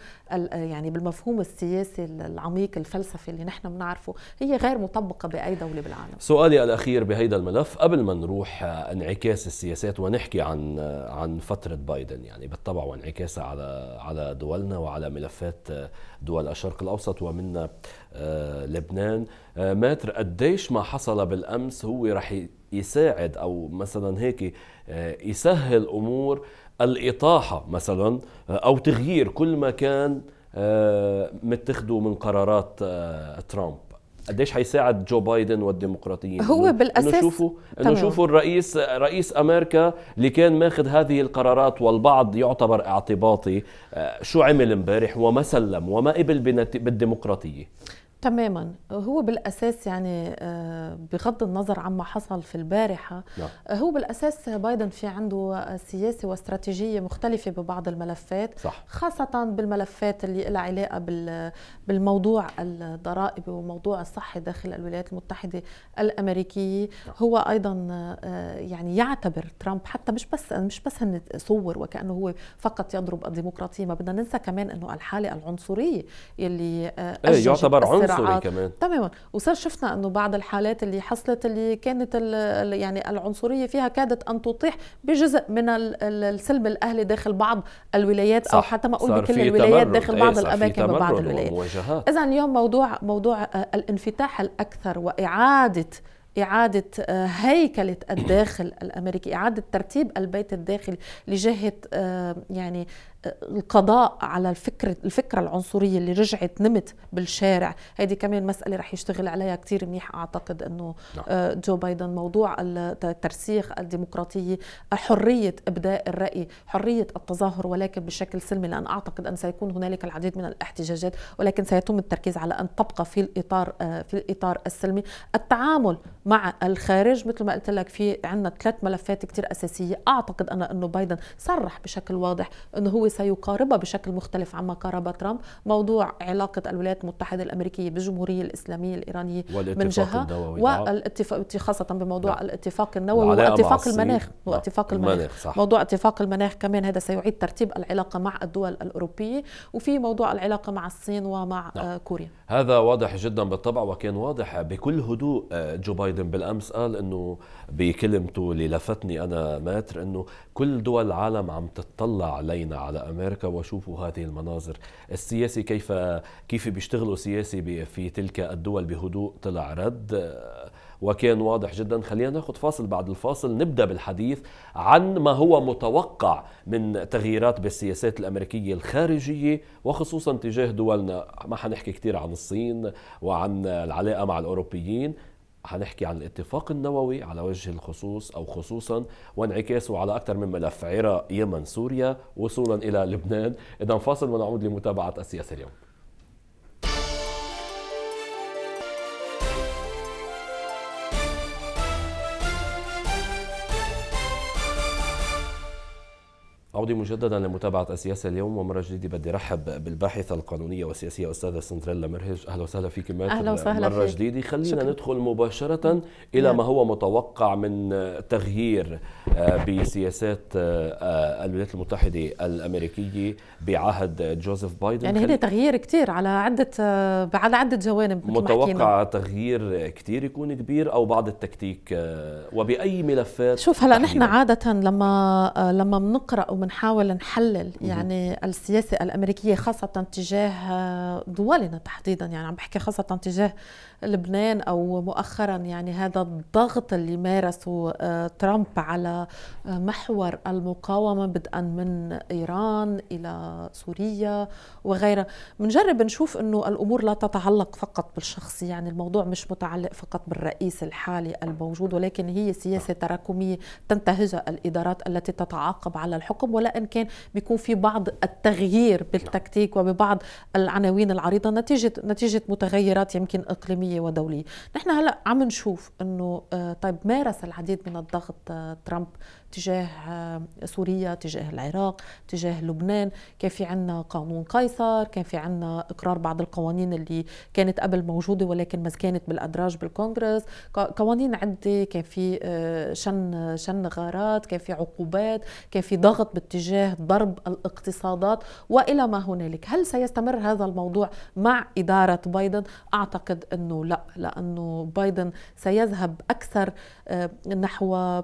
[SPEAKER 2] يعني بالمفهوم السياسي العميق الفلسفي اللي نحن بنعرفه هي غير مطبقه باي دوله بالعالم
[SPEAKER 1] سؤالي الاخير بهيدا الملف قبل ما نروح انعكاس السياسات ونحكي عن عن فتره بايدن يعني بالطبع وانعكاسها على على دولنا وعلى ملفات دول الشرق الاوسط ومنا آه، لبنان آه، ماتر قديش ما حصل بالامس هو رح يساعد او مثلا هيك آه، يسهل امور الإطاحة مثلا أو تغيير كل ما كان آه، متخذوا من قرارات آه، ترامب قديش حيساعد جو بايدن والديمقراطيين هو بالاساس انه شوفوا انه شوفوا الرئيس رئيس امريكا اللي كان ماخذ هذه القرارات والبعض يعتبر اعتباطي آه، شو عمل امبارح وما سلم وما قبل بالديمقراطيه
[SPEAKER 2] تماما هو بالاساس يعني آه، بغض النظر عما حصل في البارحه نعم. آه، هو بالاساس بايدن في عنده سياسه واستراتيجيه مختلفه ببعض الملفات صح. خاصه بالملفات اللي لها علاقه بالموضوع الضرائبي وموضوع الصحه داخل الولايات المتحده الامريكيه لا. نعم. هو ايضا آه، يعني يعتبر ترامب حتى مش بس مش بس صور وكانه هو فقط يضرب الديمقراطيه ما بدنا ننسى كمان انه الحاله العنصريه اللي إيه، يعتبر عنصر الصراعات كمان تماما وصار شفنا انه بعض الحالات اللي حصلت اللي كانت يعني العنصريه فيها كادت ان تطيح بجزء من السلم الاهلي داخل بعض الولايات صح. او حتى ما اقول بكل الولايات داخل ايه بعض الاماكن ببعض الولايات اذا اليوم موضوع موضوع آه، الانفتاح الاكثر واعاده إعادة آه، هيكلة الداخل الأمريكي إعادة ترتيب البيت الداخلي لجهة آه، يعني القضاء على الفكرة الفكرة العنصرية اللي رجعت نمت بالشارع هذه كمان مسألة رح يشتغل عليها كتير منيح أعتقد أنه نعم. آه، جو بايدن موضوع الترسيخ الديمقراطية حرية إبداء الرأي حرية التظاهر ولكن بشكل سلمي لأن أعتقد أن سيكون هنالك العديد من الاحتجاجات ولكن سيتم التركيز على أن تبقى في الإطار آه، في الإطار السلمي التعامل مع الخارج مثل ما قلت لك في عندنا ثلاث ملفات كتير أساسية أعتقد أنا أنه بايدن صرح بشكل واضح أنه هو سيقاربها بشكل مختلف عما قاربها ترامب موضوع علاقة الولايات المتحدة الأمريكية بالجمهورية الإسلامية الإيرانية من جهة آه. والاتفاق خاصة بموضوع لا. نعم. الاتفاق النووي واتفاق المناخ نعم. واتفاق المناخ, المناخ. صح. موضوع اتفاق المناخ كمان هذا سيعيد ترتيب العلاقة مع الدول الأوروبية وفي موضوع العلاقة مع الصين ومع لا. آه، نعم. كوريا
[SPEAKER 1] هذا واضح جدا بالطبع وكان واضح بكل هدوء آه، جو بايدن بالأمس قال أنه بكلمته اللي لفتني انا ماتر انه كل دول العالم عم تطلع علينا على امريكا وشوفوا هذه المناظر السياسي كيف كيف بيشتغلوا سياسي في تلك الدول بهدوء طلع رد وكان واضح جدا خلينا ناخذ فاصل بعد الفاصل نبدا بالحديث عن ما هو متوقع من تغييرات بالسياسات الامريكيه الخارجيه وخصوصا تجاه دولنا ما حنحكي كثير عن الصين وعن العلاقه مع الاوروبيين هنحكي عن الاتفاق النووي على وجه الخصوص أو خصوصا وانعكاسه على أكثر من ملف عراق يمن سوريا وصولا إلى لبنان إذا فاصل ونعود لمتابعة السياسة اليوم عودي مجددا لمتابعة السياسة اليوم ومرة جديدة بدي رحب بالباحثة القانونية والسياسية أستاذة سندريلا مرهج أهلا وسهلا فيك مات أهلا وسهلا مرة فيك. جديدة خلينا شكرا. ندخل مباشرة إلى نعم. ما هو متوقع من تغيير آه، بسياسات آه، آه، الولايات المتحدة الأمريكية بعهد جوزيف بايدن يعني هذا
[SPEAKER 2] تغيير كتير على عدة على عدة جوانب متوقع
[SPEAKER 1] تغيير كتير يكون كبير أو بعض التكتيك وبأي ملفات شوف هلا نحن
[SPEAKER 2] عادة لما لما بنقرأ نحاول نحلل يعني السياسة الأمريكية خاصة تجاه آه، دولنا تحديدا يعني عم بحكي خاصة تجاه لبنان أو مؤخرا يعني هذا الضغط اللي مارسه آه، ترامب على آه، محور المقاومة بدءا من إيران إلى سوريا وغيرها بنجرب نشوف أنه الأمور لا تتعلق فقط بالشخص يعني الموضوع مش متعلق فقط بالرئيس الحالي الموجود ولكن هي سياسة تراكمية تنتهجها الإدارات التي تتعاقب على الحكم ولا إن كان بيكون في بعض التغيير بالتكتيك وببعض العناوين العريضة نتيجة نتيجة متغيرات يمكن إقليمية ودولية نحن هلأ عم نشوف أنه آه، طيب مارس العديد من الضغط آه، ترامب تجاه آه، سوريا تجاه العراق تجاه لبنان كان في عنا قانون قيصر كان في عنا إقرار بعض القوانين اللي كانت قبل موجودة ولكن ما كانت بالأدراج بالكونغرس قوانين عدة كان في آه، شن شن غارات كان في عقوبات كان في ضغط باتجاه ضرب الاقتصادات وإلى ما هنالك هل سيستمر هذا الموضوع مع إدارة بايدن أعتقد أنه لا لأنه بايدن سيذهب أكثر آه، نحو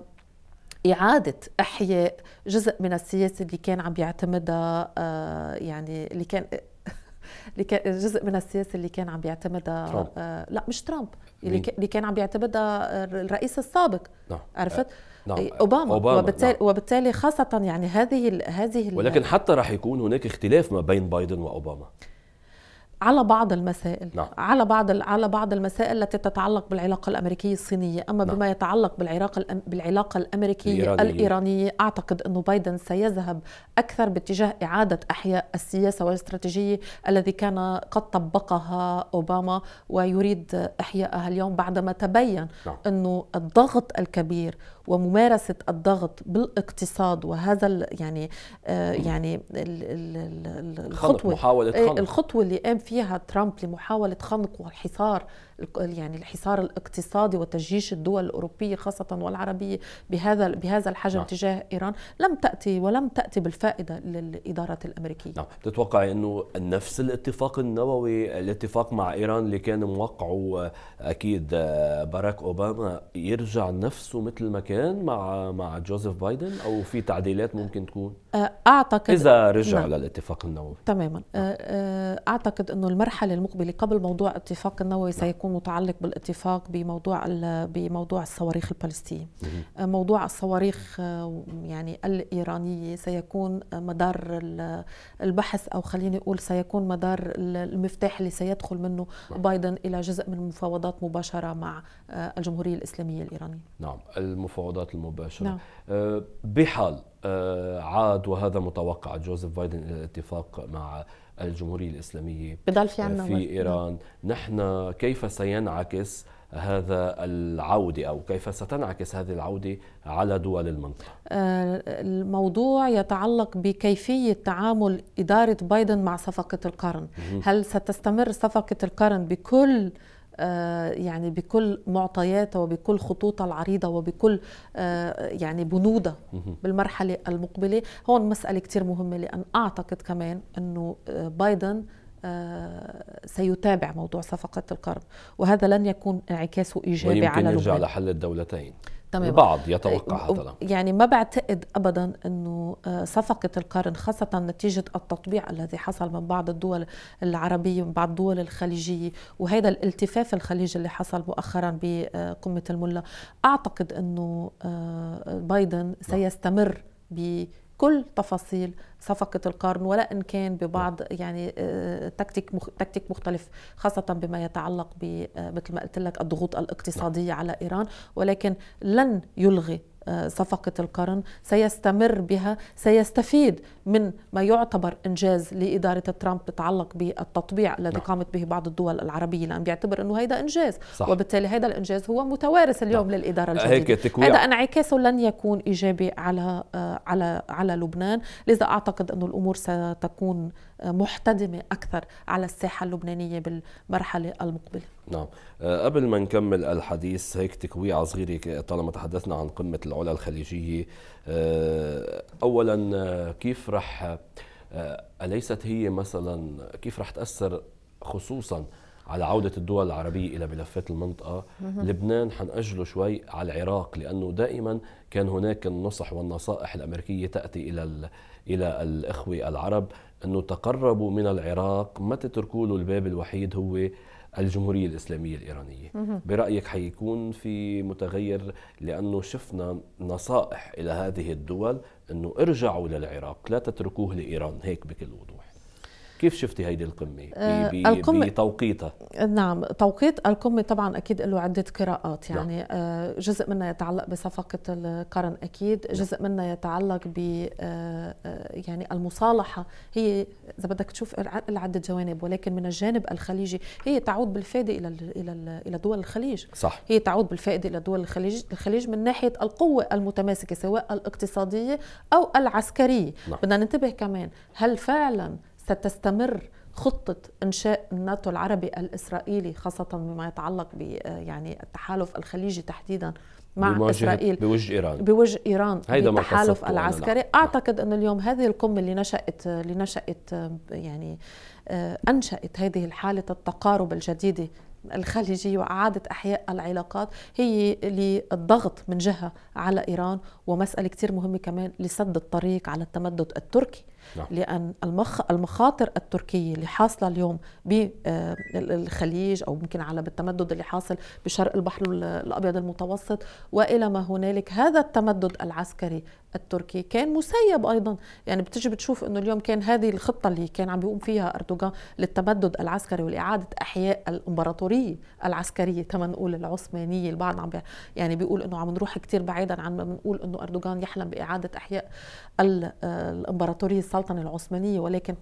[SPEAKER 2] إعادة إحياء جزء من السياسة اللي كان عم بيعتمدها آه، يعني اللي كان [LAUGHS] اللي كان جزء من السياسه اللي كان عم بيعتمدها ترامب. آه لا مش ترامب اللي, اللي كان عم بيعتمدها آه، الرئيس السابق نعم. عرفت آه، نعم. إيه، اوباما, أوباما. وبالتالي, نعم. وبالتالي خاصه يعني هذه ال هذه ال ولكن
[SPEAKER 1] حتى راح يكون هناك اختلاف ما بين بايدن واوباما
[SPEAKER 2] على بعض المسائل نعم. على بعض على بعض المسائل التي تتعلق بالعلاقه الامريكيه الصينيه اما نعم. بما يتعلق بالعراق الأم... بالعلاقه الامريكيه الإيرانية. الايرانيه اعتقد انه بايدن سيذهب اكثر باتجاه اعاده احياء السياسه والاستراتيجيه الذي كان قد طبقها اوباما ويريد احيائها اليوم بعدما تبين نعم. انه الضغط الكبير وممارسه الضغط بالاقتصاد وهذا يعني آه، يعني الخطوه محاولة إيه، خنق. الخطوه اللي قام فيها ترامب لمحاوله خنق والحصار يعني الحصار الاقتصادي وتجيش الدول الاوروبيه خاصه والعربيه بهذا بهذا الحجم نعم. تجاه ايران لم تاتي ولم تاتي بالفائده للاداره الامريكيه نعم
[SPEAKER 1] تتوقع انه نفس الاتفاق النووي الاتفاق مع ايران اللي كان موقعه اكيد باراك اوباما يرجع نفسه مثل ما كان مع مع جوزيف بايدن او في تعديلات ممكن تكون
[SPEAKER 2] اعتقد اذا رجع نعم. للاتفاق النووي تماما اعتقد انه المرحله المقبله قبل موضوع الاتفاق النووي نعم. سيكون متعلق بالاتفاق بموضوع بموضوع الصواريخ البالستيه موضوع الصواريخ آه، آه، يعني الايرانيه سيكون مدار البحث او خليني اقول سيكون مدار المفتاح اللي سيدخل منه نعم. بايدن الى جزء من المفاوضات مباشره مع آه، الجمهوريه الاسلاميه الايرانيه
[SPEAKER 1] نعم المفاوضات المباشره نعم. بحال عاد وهذا متوقع جوزيف بايدن الى الاتفاق مع الجمهورية الإسلامية بضل في عنا في نعم. إيران نحن كيف سينعكس هذا العودة أو كيف ستنعكس هذه العودة على دول المنطقة
[SPEAKER 2] آه، الموضوع يتعلق بكيفية تعامل إدارة بايدن مع صفقة القرن هل ستستمر صفقة القرن بكل آه، يعني بكل معطياتها وبكل خطوطها العريضه وبكل آه، يعني بنودها بالمرحله المقبله هون مساله كثير مهمه لان اعتقد كمان انه آه، بايدن سيتابع موضوع صفقة القرض وهذا لن يكون انعكاسه إيجابي على ويمكن يرجع لحل
[SPEAKER 1] الدولتين تمام. البعض يتوقع هذا الامر
[SPEAKER 2] يعني ما بعتقد ابدا انه آه، صفقه القرن خاصه نتيجه التطبيع الذي حصل من بعض الدول العربيه من بعض الدول الخليجيه وهذا الالتفاف الخليجي اللي حصل مؤخرا بقمه الملا اعتقد انه آه، بايدن نعم. سيستمر ب كل تفاصيل صفقة القرن ولا إن كان ببعض يعني آه، تكتيك تكتيك مختلف خاصة بما يتعلق بمثل آه، ما قلت لك الضغوط الاقتصادية على إيران ولكن لن يلغي صفقة القرن سيستمر بها سيستفيد من ما يعتبر إنجاز لإدارة ترامب يتعلق بالتطبيع الذي نعم. قامت به بعض الدول العربية لأن بيعتبر أنه هذا إنجاز صح. وبالتالي هذا الإنجاز هو متوارث نعم. اليوم نعم. للإدارة الجديدة هذا انعكاسه لن يكون إيجابي على آه، على على لبنان لذا أعتقد أن الأمور ستكون آه، محتدمة أكثر على الساحة اللبنانية بالمرحلة المقبلة
[SPEAKER 1] نعم آه، قبل ما نكمل الحديث هيك تكويعة صغيرة طالما تحدثنا عن قمة العلا الخليجية آه، أولا آه، كيف رح أليست هي مثلا كيف رح تأثر خصوصا على عودة الدول العربية إلى ملفات المنطقة لبنان حنأجله شوي على العراق لأنه دائما كان هناك النصح والنصائح الأمريكية تأتي إلى إلى الإخوة العرب أنه تقربوا من العراق ما تتركوا له الباب الوحيد هو الجمهورية الإسلامية الإيرانية برأيك حيكون في متغير لأنه شفنا نصائح إلى هذه الدول أنه ارجعوا للعراق لا تتركوه لإيران هيك بكل وضوح كيف شفتي هيدي القمة بي آه، القمة بتوقيتها؟
[SPEAKER 2] نعم توقيت القمة طبعا أكيد له عدة قراءات نعم. يعني نعم. جزء منها يتعلق بصفقة القرن أكيد نعم. جزء منها يتعلق ب آه، يعني المصالحة هي إذا بدك تشوف عدة جوانب ولكن من الجانب الخليجي هي تعود بالفائدة إلى إلى إلى دول الخليج صح. هي تعود بالفائدة إلى دول الخليج الخليج من ناحية القوة المتماسكة سواء الاقتصادية أو العسكرية نعم. بدنا ننتبه كمان هل فعلا ستستمر خطة إنشاء الناتو العربي الإسرائيلي خاصة بما يتعلق ب آه، يعني التحالف الخليجي تحديدا مع إسرائيل بوجه إيران بوجه إيران هيدا التحالف العسكري لا. أعتقد أن اليوم هذه القمة اللي نشأت آه، اللي نشأت آه، يعني أنشأت هذه الحالة التقارب الجديدة الخليجي وإعادة إحياء العلاقات هي للضغط من جهة على إيران ومسألة كتير مهمة كمان لسد الطريق على التمدد التركي نعم. لان المخ المخاطر التركيه اللي حاصله اليوم بالخليج آه، او ممكن على بالتمدد اللي حاصل بشرق البحر الابيض المتوسط والى ما هنالك هذا التمدد العسكري التركي كان مسيب ايضا يعني بتجي بتشوف انه اليوم كان هذه الخطه اللي كان عم بيقوم فيها اردوغان للتمدد العسكري ولاعاده احياء الامبراطوريه العسكريه كما نقول العثمانيه البعض عم يعني بيقول انه عم نروح كثير بعيدا عن ما بنقول انه اردوغان يحلم باعاده احياء آه، الامبراطوريه السلطنه العثمانيه ولكن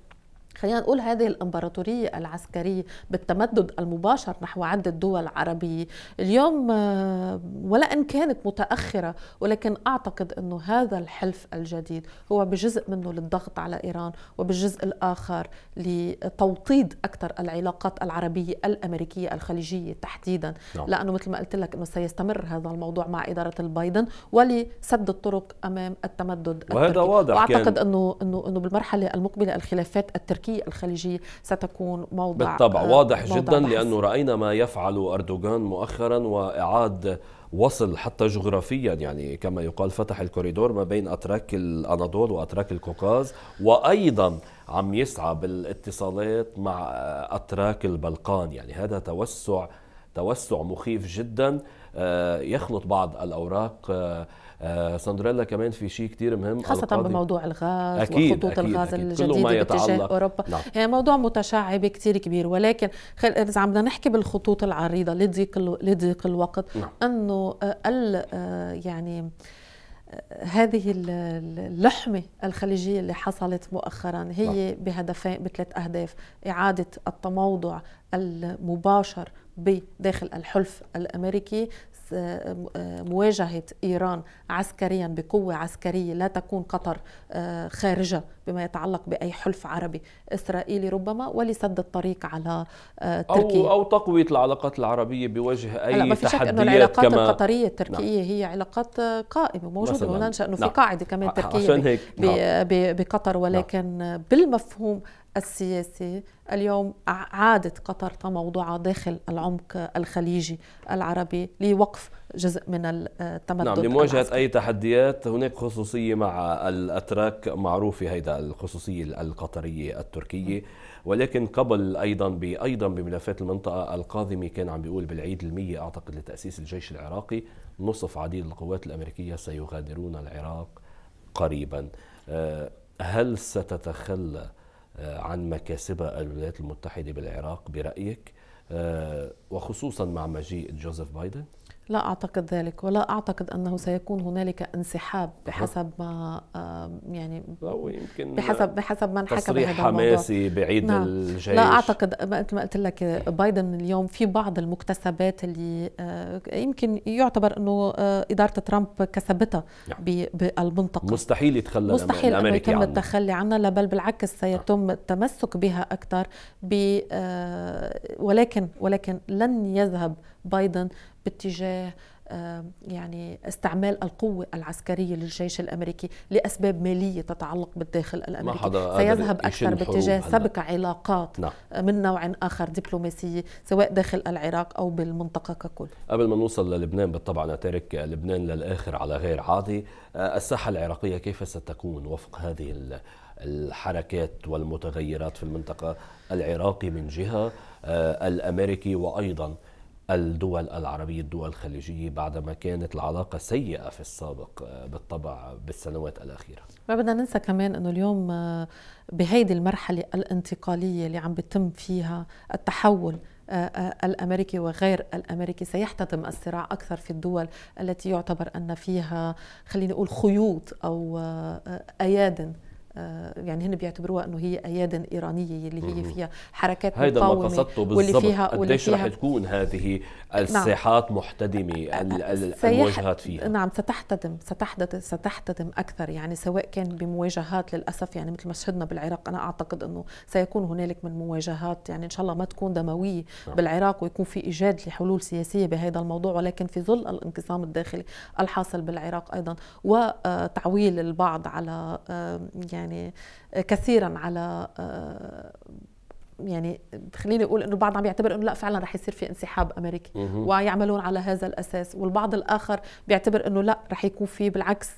[SPEAKER 2] خلينا نقول هذه الامبراطوريه العسكريه بالتمدد المباشر نحو عده دول عربيه اليوم آه، ولا ان كانت متاخره ولكن اعتقد انه هذا الحلف الجديد هو بجزء منه للضغط على ايران وبالجزء الاخر لتوطيد اكثر العلاقات العربيه الامريكيه الخليجيه تحديدا نعم. لانه مثل ما قلت لك انه سيستمر هذا الموضوع مع اداره البايدن ولسد الطرق امام التمدد وهذا التركي. واضح واعتقد كان... انه انه انه بالمرحله المقبله الخلافات التركيه التركية الخليجية ستكون موضع بالطبع آه، واضح موضع جدا بحث. لأنه
[SPEAKER 1] رأينا ما يفعل أردوغان مؤخرا وإعاد وصل حتى جغرافيا يعني كما يقال فتح الكوريدور ما بين أتراك الأناضول وأتراك القوقاز وأيضا عم يسعى بالاتصالات مع أتراك البلقان يعني هذا توسع توسع مخيف جدا آه، يخلط بعض الأوراق آه، آه، سندريلا كمان في شيء كثير مهم خاصة القاضي. بموضوع
[SPEAKER 2] الغاز أكيد وخطوط أكيد الغاز أكيد الجديدة باتجاه أوروبا نعم. يعني موضوع متشعب كثير كبير ولكن خل... إذا عم بدنا نحكي بالخطوط العريضة لضيق لضيق الوقت نعم. أنه آه، ال... يعني هذه اللحمة الخليجية اللي حصلت مؤخرا هي نعم. بهدفين بثلاث أهداف إعادة التموضع المباشر بداخل الحلف الامريكي مواجهة إيران عسكريا بقوة عسكرية لا تكون قطر آه، خارجة بما يتعلق بأي حلف عربي إسرائيلي ربما ولسد الطريق على آه، تركيا أو,
[SPEAKER 1] أو تقوية العلاقات العربية بوجه أي ما في شك إن العلاقات كما... القطرية نعم. التركية
[SPEAKER 2] نعم. هي علاقات قائمة موجودة وننشأ أنه نعم. في قاعدة كمان تركية نعم. بقطر نعم. ولكن نعم. بالمفهوم السياسي اليوم عادت قطر كموضوعة داخل العمق الخليجي العربي لوقف جزء من آه، التمدد نعم لمواجهة العسكري.
[SPEAKER 1] أي تحديات هناك خصوصية مع الأتراك معروفة هيدا الخصوصية القطرية التركية ولكن قبل أيضا بأيضا بملفات المنطقة القاضمي كان عم بيقول بالعيد المية أعتقد لتأسيس الجيش العراقي نصف عديد القوات الأمريكية سيغادرون العراق قريبا آه، هل ستتخلى آه، عن مكاسبها الولايات المتحدة بالعراق برأيك آه، وخصوصا مع مجيء جوزيف بايدن؟
[SPEAKER 2] لا أعتقد ذلك ولا أعتقد أنه سيكون هنالك انسحاب بحسب ما يعني بحسب بحسب ما انحكى بهذا الموضوع حماسي بعيد نعم. الجيش لا أعتقد مثل ما قلت لك بايدن اليوم في بعض المكتسبات اللي آه، يمكن يعتبر أنه آه، إدارة ترامب كسبتها نعم. بالمنطقة مستحيل يتخلى مستحيل أنه يتم عنه. التخلي عنها لا بل بالعكس سيتم نعم. التمسك بها أكثر آه، ولكن ولكن لن يذهب بايدن باتجاه آه، يعني استعمال القوة العسكرية للجيش الأمريكي لأسباب مالية تتعلق بالداخل الأمريكي سيذهب أكثر باتجاه سبك علاقات نعم. آه، من نوع آخر دبلوماسية سواء داخل العراق أو بالمنطقة ككل
[SPEAKER 1] قبل ما نوصل للبنان بالطبع نترك لبنان للآخر على غير عادي آه، الساحة العراقية كيف ستكون وفق هذه الحركات والمتغيرات في المنطقة العراقي من جهة الأمريكي وأيضا الدول العربية الدول الخليجية بعدما كانت العلاقة سيئة في السابق آه، بالطبع بالسنوات الأخيرة
[SPEAKER 2] ما بدنا ننسى كمان أنه اليوم آه، بهيدي المرحلة الانتقالية اللي عم بتم فيها التحول آه، الامريكي وغير الامريكي سيحتتم الصراع اكثر في الدول التي يعتبر ان فيها خليني اقول خيوط او ايادن آه، يعني هن بيعتبروها انه هي ايادن ايرانيه اللي هي فيها حركات هيدا مقاومه هيدا ما قصدته بالضبط واللي فيها قديش رح
[SPEAKER 1] تكون هذه الساحات نعم. محتدمه المواجهات فيها
[SPEAKER 2] نعم ستحتدم ستحتدم ستحتدم اكثر يعني سواء كان بمواجهات للاسف يعني مثل ما شهدنا بالعراق انا اعتقد انه سيكون هنالك من مواجهات يعني ان شاء الله ما تكون دمويه نعم. بالعراق ويكون في ايجاد لحلول سياسيه بهذا الموضوع ولكن في ظل الانقسام الداخلي الحاصل بالعراق ايضا وتعويل البعض على يعني يعني آه، كثيرا على آه، يعني خليني اقول انه البعض عم يعتبر انه لا فعلا رح يصير في انسحاب امريكي ويعملون على هذا الاساس والبعض الاخر بيعتبر انه لا رح يكون في بالعكس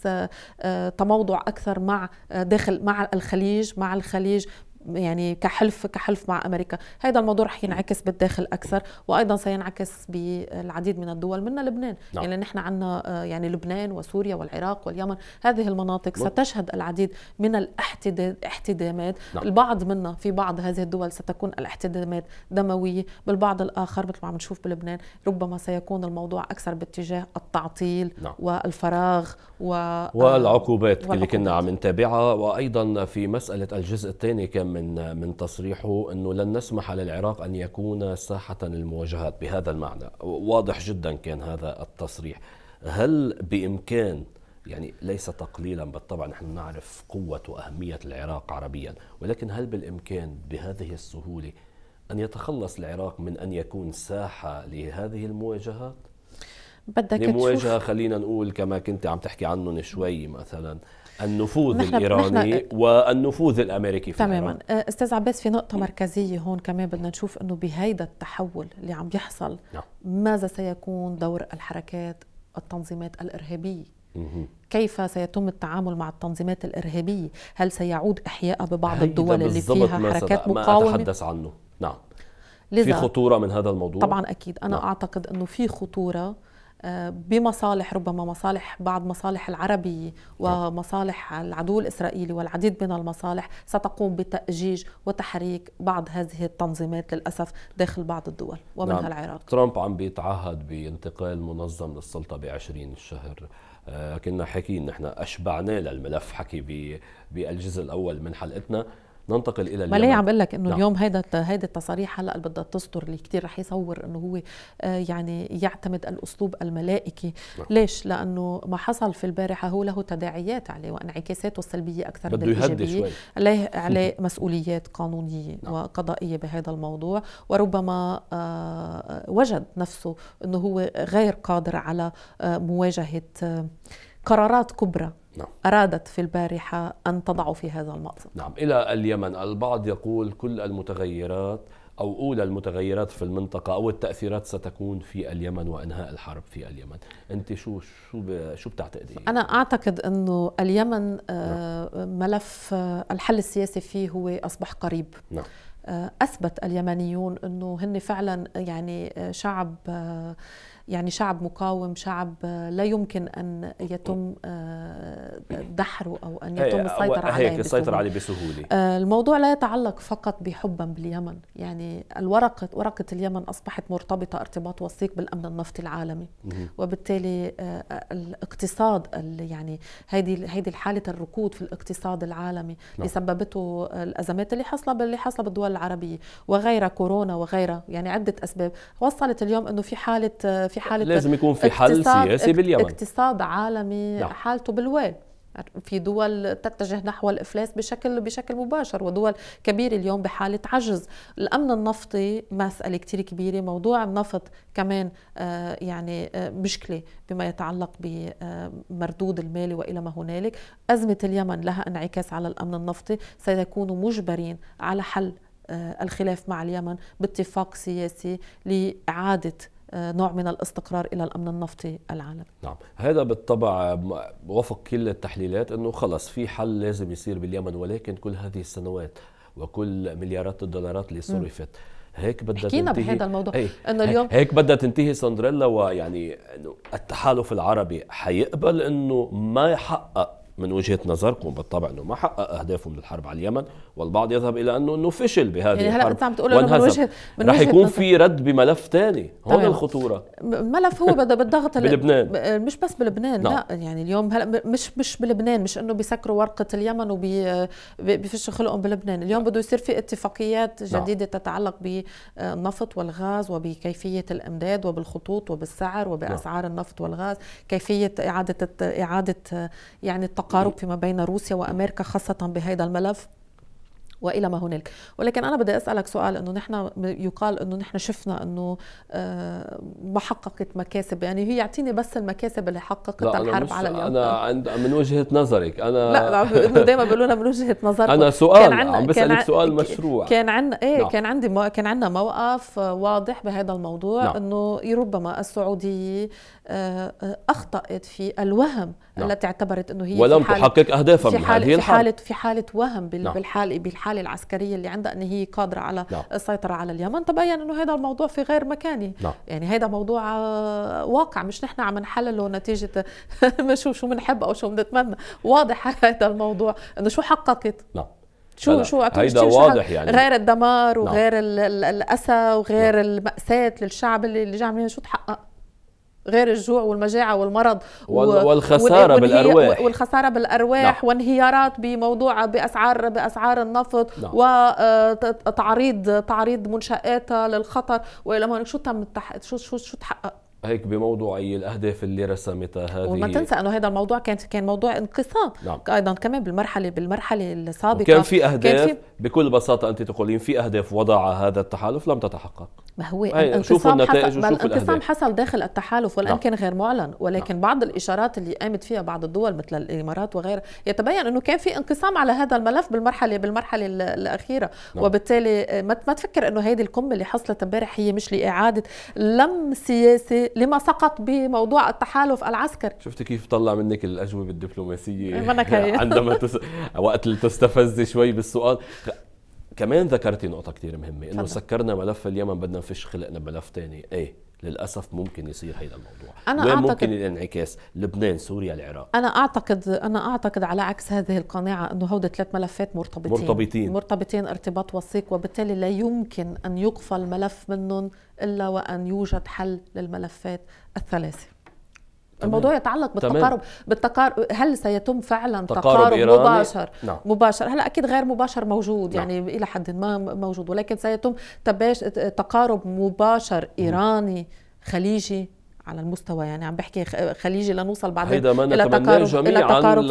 [SPEAKER 2] آه، تموضع اكثر مع داخل مع الخليج مع الخليج يعني كحلف كحلف مع امريكا، هذا الموضوع رح ينعكس بالداخل اكثر وايضا سينعكس بالعديد من الدول منا لبنان، نعم. يعني نحن عندنا آه، يعني لبنان وسوريا والعراق واليمن، هذه المناطق م. نعم. ستشهد العديد من الاحتدامات، نعم. البعض منا في بعض هذه الدول ستكون الاحتدامات دمويه، بالبعض الاخر مثل ما عم نشوف بلبنان ربما سيكون الموضوع اكثر باتجاه التعطيل نعم. والفراغ و... آه، والعقوبات اللي كنا
[SPEAKER 1] عم نتابعها وايضا في مساله الجزء الثاني كان من من تصريحه انه لن نسمح للعراق ان يكون ساحه المواجهات بهذا المعنى واضح جدا كان هذا التصريح هل بامكان يعني ليس تقليلا بالطبع نحن نعرف قوه واهميه العراق عربيا ولكن هل بالامكان بهذه السهوله ان يتخلص العراق من ان يكون ساحه لهذه المواجهات
[SPEAKER 2] بدك المواجهه
[SPEAKER 1] خلينا نقول كما كنت عم تحكي عنهم شوي مثلا النفوذ نحن الايراني نحن والنفوذ الامريكي في تماما
[SPEAKER 2] أه، استاذ عباس في نقطه مركزيه هون كمان بدنا نشوف انه بهيدا التحول اللي عم بيحصل نعم. ماذا سيكون دور الحركات التنظيمات الارهابيه كيف سيتم التعامل مع التنظيمات الارهابيه هل سيعود احيائها ببعض الدول اللي فيها حركات ما مقاومه ما اتحدث عنه
[SPEAKER 1] نعم لذا في خطوره من هذا الموضوع طبعا
[SPEAKER 2] اكيد انا نعم. اعتقد انه في خطوره بمصالح ربما مصالح بعض مصالح العربية نعم. ومصالح العدو الإسرائيلي والعديد من المصالح ستقوم بتأجيج وتحريك بعض هذه التنظيمات للأسف داخل بعض الدول ومنها نعم. العراق
[SPEAKER 1] ترامب عم بيتعهد بانتقال منظم للسلطة بعشرين الشهر آه، كنا حاكيين نحن أشبعنا للملف حكي بالجزء الأول من حلقتنا ننتقل الى اليمن ما ليه عم بقول لك انه نعم. اليوم هيدا
[SPEAKER 2] هيدا التصاريح هلا اللي بدها تصدر اللي كثير رح يصور انه هو آه، يعني يعتمد الاسلوب الملائكي نعم. ليش لانه ما حصل في البارحه هو له تداعيات عليه وانعكاساته السلبيه اكثر بده يهدي شوي عليه عليه [LAUGHS] مسؤوليات قانونيه نعم. وقضائيه بهذا الموضوع وربما آه، وجد نفسه انه هو غير قادر على آه، مواجهه قرارات كبرى نعم. أرادت في البارحة أن تضع في هذا المأزق نعم
[SPEAKER 1] إلى اليمن البعض يقول كل المتغيرات أو أولى المتغيرات في المنطقة أو التأثيرات ستكون في اليمن وإنهاء الحرب في اليمن أنت شو شو شو بتعتقدي؟
[SPEAKER 2] أنا أعتقد أنه اليمن آه، نعم. ملف آه، الحل السياسي فيه هو أصبح قريب نعم. آه، أثبت اليمنيون أنه هن فعلا يعني شعب يعني شعب مقاوم شعب لا يمكن أن يتم آه، دحره أو أن يتم السيطرة
[SPEAKER 1] عليه هيك السيطرة عليه بسهولة
[SPEAKER 2] آه، الموضوع لا يتعلق فقط بحبا باليمن يعني الورقة ورقة اليمن أصبحت مرتبطة ارتباط وثيق بالأمن النفطي العالمي وبالتالي آه، الاقتصاد يعني هذه هذه حالة الركود في الاقتصاد العالمي اللي نعم. سببته الأزمات اللي حصلت اللي حصلت بالدول العربية وغيرها كورونا وغيرها يعني عدة أسباب وصلت اليوم أنه في حالة في حاله لازم يكون في حل سياسي باليمن اقتصاد عالمي نعم. حالته بالويل في دول تتجه نحو الافلاس بشكل بشكل مباشر ودول كبيره اليوم بحاله عجز، الامن النفطي مساله كثير كبيره، موضوع النفط كمان آه، يعني آه، مشكله بما يتعلق بمردود المالي والى ما هنالك، ازمه اليمن لها انعكاس على الامن النفطي، سيكونوا مجبرين على حل آه، الخلاف مع اليمن باتفاق سياسي لاعاده آه، نوع من الاستقرار الى الامن النفطي العالمي.
[SPEAKER 1] نعم، هذا بالطبع وفق كل التحليلات انه خلص في حل لازم يصير باليمن ولكن كل هذه السنوات وكل مليارات الدولارات اللي صرفت هيك بدها حكينا تنتهي بهذا الموضوع هي. إيه. انه اليوم هيك بدها تنتهي سندريلا ويعني انه التحالف العربي حيقبل انه ما يحقق من وجهه نظركم بالطبع انه ما حقق اهدافه من الحرب على اليمن والبعض يذهب الى انه انه فشل بهذه يعني هلا انت عم تقول من وجهه من رح يكون في رد بملف ثاني هون الخطوره
[SPEAKER 2] ملف هو بالضغط [LAUGHS] بلبنان مش بس بلبنان نعم. لا يعني اليوم هلا مش مش بلبنان مش انه بيسكروا ورقه اليمن وبيفشوا خلقهم بلبنان اليوم بده يصير في اتفاقيات نعم. جديده تتعلق بالنفط والغاز وبكيفيه الامداد وبالخطوط وبالسعر وباسعار نعم. النفط والغاز كيفيه اعاده اعاده يعني التقارب فيما بين روسيا وامريكا خاصه بهذا الملف والى ما هنالك ولكن انا بدي اسالك سؤال انه نحن يقال انه نحن شفنا انه آه، ما حققت مكاسب يعني هي يعطيني بس المكاسب اللي حققتها الحرب على اليوم انا
[SPEAKER 1] عند من وجهه نظرك انا لا دائما [LAUGHS]
[SPEAKER 2] بيقولوا من وجهه نظرك انا سؤال كان عن... عم بسالك كان... سؤال مشروع كان عندنا ايه نعم. كان عندي م... كان عندنا موقف واضح بهذا الموضوع نعم. انه ربما السعوديه آه، آه، اخطات في الوهم نعم. التي اعتبرت انه هي ولم تحقق اهدافها في حالة هي في حاله في حاله وهم بالحاله نعم. بالحاله العسكريه اللي عندها ان هي قادره على نعم. السيطره على اليمن تبين انه هذا الموضوع في غير مكانه نعم. يعني هذا موضوع آه، واقع مش نحن عم نحلله نتيجه [LAUGHS] ما شو شو بنحب او شو بنتمنى واضح [LAUGHS] هذا الموضوع انه شو حققت نعم شو شو هيدا واضح يعني غير الدمار نعم. وغير نعم. الاسى وغير نعم. الماساه للشعب اللي, اللي جاي شو تحقق غير الجوع والمجاعة والمرض والخسارة بالأرواح والخسارة بالأرواح نعم. وانهيارات بموضوع بأسعار بأسعار النفط نعم. وتعريض آه، تعريض منشآتها للخطر وإلى هناك شو تم شو شو شو تحقق
[SPEAKER 1] هيك بموضوعي الاهداف اللي رسمتها هذه وما تنسى
[SPEAKER 2] انه هذا الموضوع كان كان موضوع انقسام نعم. ايضا كمان بالمرحله بالمرحله السابقه كان في اهداف كان في...
[SPEAKER 1] بكل بساطه انت تقولين في اهداف وضعها هذا التحالف لم تتحقق ما هو النتائج حصل ما
[SPEAKER 2] حصل داخل التحالف ولو نعم. كان غير معلن ولكن لا. نعم. بعض الاشارات اللي قامت فيها بعض الدول مثل الامارات وغيرها يتبين انه كان في انقسام على هذا الملف بالمرحله بالمرحله الاخيره لا. نعم. وبالتالي آه، ما تفكر انه هذه القمه اللي حصلت امبارح هي مش لاعاده لم سياسي لما سقط بموضوع التحالف العسكري
[SPEAKER 1] شفت كيف طلع منك الاجوبه الدبلوماسيه إيه، [LAUGHS] عندما تس... وقت تستفز شوي بالسؤال كمان ذكرتي نقطه كثير مهمه انه سكرنا ملف اليمن بدنا نفش خلقنا ملف ثاني ايه للاسف ممكن يصير هيدا الموضوع أنا وين أعتقد ممكن الانعكاس لبنان سوريا العراق
[SPEAKER 2] انا اعتقد انا اعتقد على عكس هذه القناعه انه هودي ثلاث ملفات مرتبطين مرتبطين مرتبطين ارتباط وثيق وبالتالي لا يمكن ان يقفل ملف منهم الا وان يوجد حل للملفات الثلاثه الموضوع يتعلق بالتقارب بالتقارب هل سيتم فعلا تقارب, تقارب مباشر نعم. مباشر هلا اكيد غير مباشر موجود نعم. يعني الى حد ما موجود ولكن سيتم تباش تقارب مباشر ايراني خليجي على المستوى يعني عم بحكي خليجي لنوصل بعدين هيدا ما الى تقارب جميعاً الى تقارب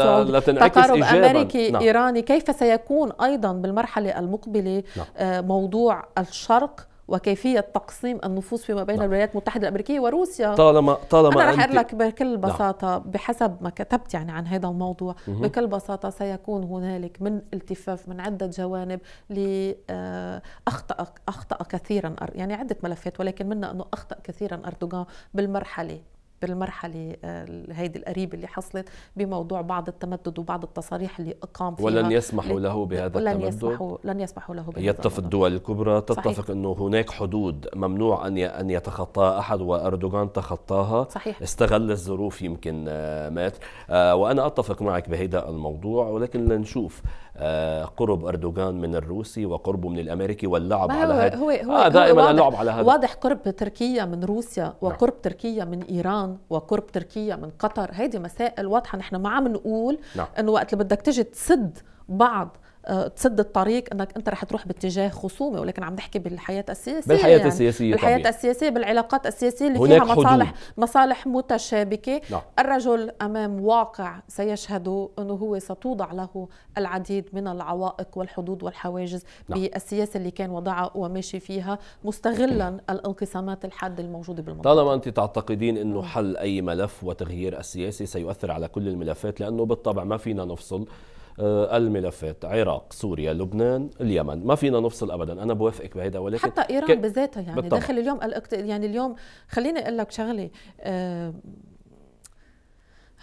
[SPEAKER 2] تقارب إجاباً. نعم. امريكي نعم. ايراني كيف سيكون ايضا بالمرحله المقبله نعم. آه، موضوع الشرق وكيفيه تقسيم النفوس فيما بين نعم. الولايات المتحده الامريكيه وروسيا طالما
[SPEAKER 1] طالما انا رح اقول لك
[SPEAKER 2] بكل نعم. بساطه نعم. بحسب ما كتبت يعني عن هذا الموضوع مه. بكل بساطه سيكون هنالك من التفاف من عده جوانب لاخطا آه، اخطا كثيرا يعني عده ملفات ولكن منها انه اخطا كثيرا اردوغان بالمرحله بالمرحله آه، هيدي القريبه اللي حصلت بموضوع بعض التمدد وبعض التصاريح اللي قام فيها ولن يسمحوا له بهذا ولن التمدد يسمحوا لن يسمحوا له بهذا يتفق الدول
[SPEAKER 1] الكبرى تتفق صحيح. انه هناك حدود ممنوع ان ان يتخطاها احد واردوغان تخطاها صحيح. استغل الظروف يمكن آه، مات آه، وانا اتفق معك بهذا الموضوع ولكن لنشوف آه، قرب أردوغان من الروسي وقربه من الأمريكي واللعب على هذا هو, هو آه دائما اللعب على هذا واضح
[SPEAKER 2] قرب تركيا من روسيا نعم. وقرب نعم. تركيا من إيران وقرب تركيا من قطر هذه مسائل واضحة نحن ما عم نقول نعم. أنه وقت اللي بدك تجي تسد بعض آه، تسد الطريق انك انت رح تروح باتجاه خصومه ولكن عم نحكي بالحياه السياسيه بالحياه يعني السياسيه بالحياه طبيعي. السياسيه بالعلاقات السياسيه اللي فيها مصالح حدود. مصالح متشابكه لا. نعم. الرجل امام واقع سيشهد انه هو ستوضع له العديد من العوائق والحدود والحواجز لا. نعم. بالسياسه اللي كان وضعها وماشي فيها مستغلا نعم. الانقسامات الحاده الموجوده بالمنطقه
[SPEAKER 1] طالما انت تعتقدين انه حل اي ملف وتغيير السياسي سيؤثر على كل الملفات لانه بالطبع ما فينا نفصل آه، الملفات عراق سوريا لبنان اليمن ما فينا نفصل ابدا انا بوافقك بهيدا ولكن حتى ايران ك... بذاتها
[SPEAKER 2] يعني بالطبع. داخل اليوم يعني اليوم خليني اقول لك شغله آه،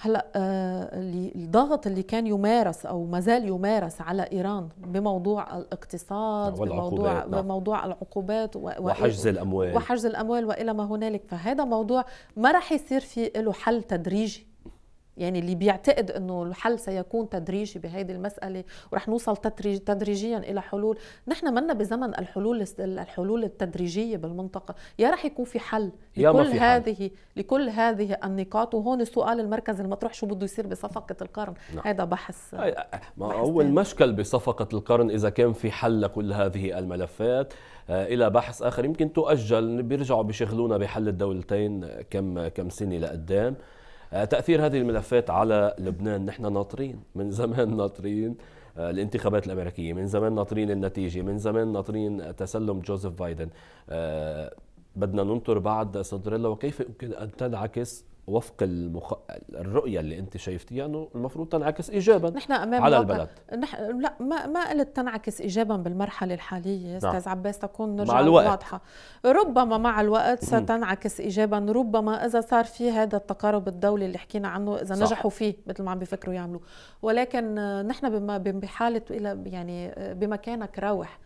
[SPEAKER 2] هلا آه، الضغط اللي كان يمارس او ما زال يمارس على ايران بموضوع الاقتصاد بموضوع نعم. بموضوع العقوبات وحجز الاموال وحجز الاموال والى ما هنالك فهذا موضوع ما راح يصير في له حل تدريجي يعني اللي بيعتقد انه الحل سيكون تدريجي بهذه المساله ورح نوصل تدريج تدريجيا الى حلول نحن منا بزمن الحلول الحلول التدريجيه بالمنطقه يا رح يكون في حل يا لكل في حل. هذه لكل هذه النقاط وهون السؤال المركز المطروح شو بده يصير بصفقه القرن نعم. هذا بحث ما
[SPEAKER 1] بحث اول بصفقه القرن اذا كان في حل لكل هذه الملفات آه، الى بحث اخر يمكن تؤجل بيرجعوا بيشغلونا بحل الدولتين كم كم سنه لقدام آه، تاثير هذه الملفات على لبنان نحن ناطرين من زمان ناطرين آه، الانتخابات الامريكيه من زمان ناطرين النتيجه من زمان ناطرين تسلم جوزيف بايدن آه، بدنا ننطر بعد صدر الله وكيف يمكن ان تنعكس وفق المخ... الرؤية اللي أنت شايفتيها أنه المفروض تنعكس إيجابا نحن أمام على البلد
[SPEAKER 2] نحن لا ما ما قلت تنعكس إيجابا بالمرحلة الحالية أستاذ نعم. عباس تكون نرجع مع الوقت. واضحة ربما مع الوقت ستنعكس إيجابا ربما إذا صار في هذا التقارب الدولي اللي حكينا عنه إذا صح. نجحوا فيه مثل ما عم بيفكروا يعملوا ولكن نحن بما بحالة إلى يعني بمكانك روح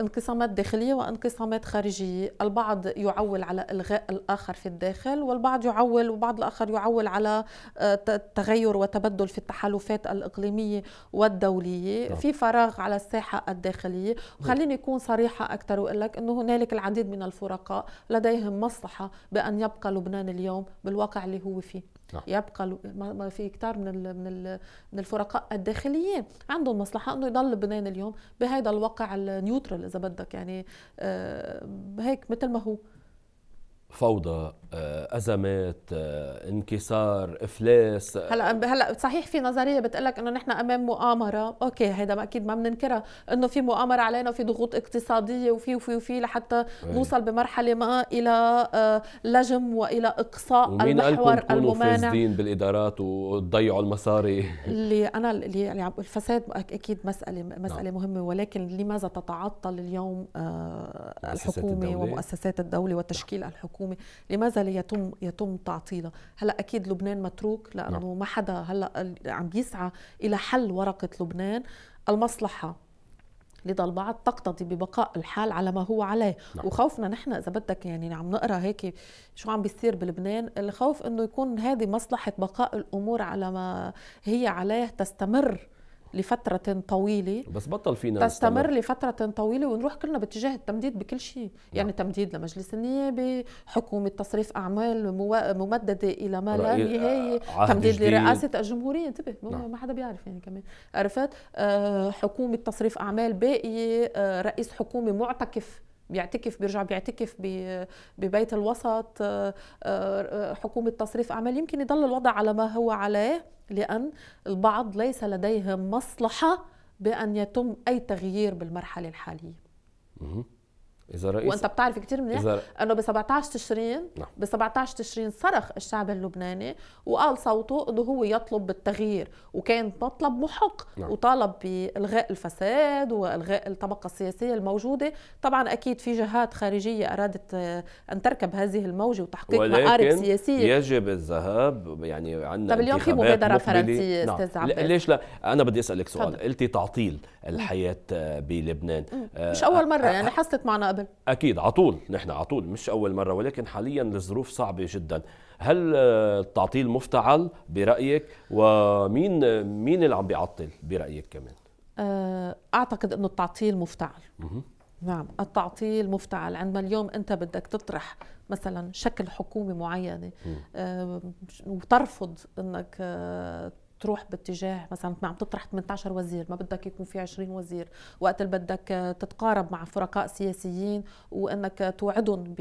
[SPEAKER 2] انقسامات داخلية وانقسامات خارجية البعض يعول على إلغاء الآخر في الداخل والبعض يعول وبعض الآخر يعول على آه، تغير وتبدل في التحالفات الإقليمية والدولية طبعا. نعم. في فراغ على الساحة الداخلية وخليني نعم. أكون صريحة أكثر وأقول لك أنه هنالك العديد من الفرقاء لديهم مصلحة بأن يبقى لبنان اليوم بالواقع اللي هو فيه نعم. يبقى ما في كثار من الـ من الـ من الفرقاء الداخليين عندهم مصلحه انه يضل لبنان اليوم بهذا الواقع النيوترال اذا بدك يعني آه، هيك مثل ما هو
[SPEAKER 1] فوضى آه، ازمات آه، انكسار افلاس هلا
[SPEAKER 2] هلا صحيح في نظريه بتقلك انه نحن امام مؤامره اوكي هيدا ما اكيد ما بننكرها انه في مؤامره علينا وفي ضغوط اقتصاديه وفي وفي وفي لحتى نوصل بمرحله ما الى آه، لجم والى اقصاء ومين المحور الممانع ومين
[SPEAKER 1] بالادارات وتضيعوا المصاري [LAUGHS]
[SPEAKER 2] اللي انا اللي يعني الفساد اكيد مساله مساله نعم. مهمه ولكن لماذا تتعطل اليوم الحكومه ومؤسسات الدوله وتشكيل الحكومه الحكومه لماذا لا يتم يتم تعطيلها هلا اكيد لبنان متروك لانه نعم. ما حدا هلا عم بيسعى الى حل ورقه لبنان المصلحه لدى البعض تقتضي ببقاء الحال على ما هو عليه نعم. وخوفنا نحن اذا بدك يعني عم نقرا هيك شو عم بيصير بلبنان الخوف انه يكون هذه مصلحه بقاء الامور على ما هي عليه تستمر لفترة طويلة
[SPEAKER 1] بس بطل فينا تستمر نستمر.
[SPEAKER 2] لفترة طويلة ونروح كلنا باتجاه التمديد بكل شيء نعم. يعني نعم. تمديد لمجلس النيابة حكومة تصريف أعمال ممددة إلى ما لا نهاية آه، تمديد جديد. لرئاسة الجمهورية انتبه نعم. ما حدا بيعرف يعني كمان عرفت آه حكومة تصريف أعمال باقية آه رئيس حكومة معتكف بيعتكف بيرجع بيعتكف ببيت الوسط آه، آه، حكومه تصريف اعمال يمكن يضل الوضع على ما هو عليه لان البعض ليس لديهم مصلحه بان يتم اي تغيير بالمرحله الحاليه اذا رئيس وانت بتعرف كثير منيح انه ب 17 تشرين نعم. ب 17 تشرين صرخ الشعب اللبناني وقال صوته انه هو يطلب بالتغيير وكان مطلب محق نعم. وطالب بالغاء الفساد والغاء الطبقه السياسيه الموجوده طبعا اكيد في جهات خارجيه ارادت آه، ان تركب هذه الموجه وتحقيق مآرب سياسيه يجب
[SPEAKER 1] الذهاب يعني عندنا طب اليوم في مبادره فرنسيه نعم. استاذ عباس ليش لا انا بدي اسالك سؤال فضل. قلتي تعطيل الحياه آه، بلبنان آه، مش اول
[SPEAKER 2] مره يعني حصلت معنا قبل العالم؟
[SPEAKER 1] اكيد على طول نحن على طول مش اول مره ولكن حاليا الظروف صعبه جدا هل التعطيل آه، مفتعل برايك ومين آه، مين اللي عم بيعطل برايك كمان
[SPEAKER 2] آه، اعتقد انه التعطيل مفتعل نعم التعطيل مفتعل عندما اليوم انت بدك تطرح مثلا شكل حكومه معينه وترفض انك تروح باتجاه مثلا عم تطرح 18 وزير ما بدك يكون في 20 وزير وقت اللي بدك تتقارب مع فرقاء سياسيين وانك توعدهم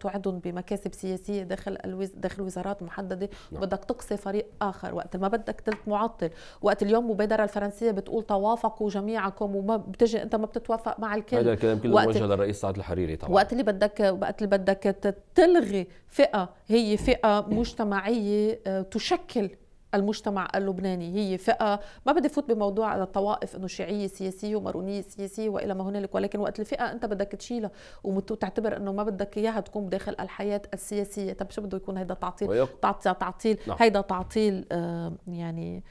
[SPEAKER 2] توعدهم بمكاسب سياسيه داخل الوز... داخل وزارات محدده نعم. وبدك تقصي فريق اخر وقت ما بدك تلت معطل وقت اليوم المبادره الفرنسيه بتقول توافقوا جميعكم وما بتجي انت ما بتتوافق مع الكل هذا الكلام كله وقت... موجه
[SPEAKER 1] للرئيس سعد الحريري
[SPEAKER 2] طبعا وقت اللي بدك وقت اللي بدك تلغي فئه هي فئه مجتمعيه آه، تشكل المجتمع اللبناني هي فئة ما بدي فوت بموضوع على الطوائف انه شيعية سياسية ومارونية سياسية والى ما هنالك ولكن وقت الفئة انت بدك تشيلها وتعتبر انه ما بدك اياها تكون داخل الحياة السياسية طب شو بده يكون هيدا تعطيل ويق... تعطيل نعم. هيدا تعطيل آه يعني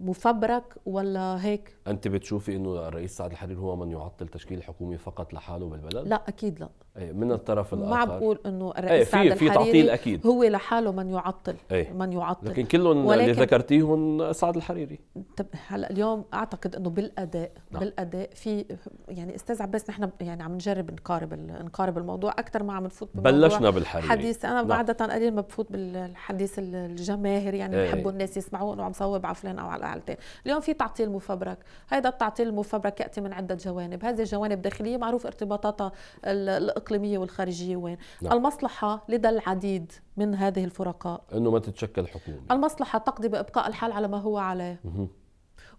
[SPEAKER 2] مفبرك ولا هيك
[SPEAKER 1] انت بتشوفي انه الرئيس سعد الحريري هو من يعطل تشكيل حكومي فقط لحاله بالبلد لا اكيد لا أي من الطرف الاخر ما بقول
[SPEAKER 2] انه إيه، الرئيس سعد الحريري في تعطيل اكيد هو لحاله من يعطل أي. من يعطل لكن
[SPEAKER 1] كلهم ولكن... اللي ذكرتيهم سعد الحريري
[SPEAKER 2] طب هلا اليوم اعتقد انه بالاداء نعم. بالاداء في يعني استاذ عباس نحن يعني عم نجرب نقارب نقارب الموضوع اكثر ما عم نفوت بلشنا بالحريري حديث انا نعم. عاده قليل ما بفوت بالحديث الجماهير يعني إيه. بحبوا الناس يسمعوه انه عم صور جاوب على فلان او على الثاني اليوم في تعطيل مفبرك هذا التعطيل المفبرك ياتي من عده جوانب هذه الجوانب الداخليه معروف ارتباطاتها الاقليميه والخارجيه وين نعم. المصلحه لدى العديد من هذه الفرقاء
[SPEAKER 1] انه ما تتشكل حكومه
[SPEAKER 2] المصلحه تقضي بابقاء الحال على ما هو عليه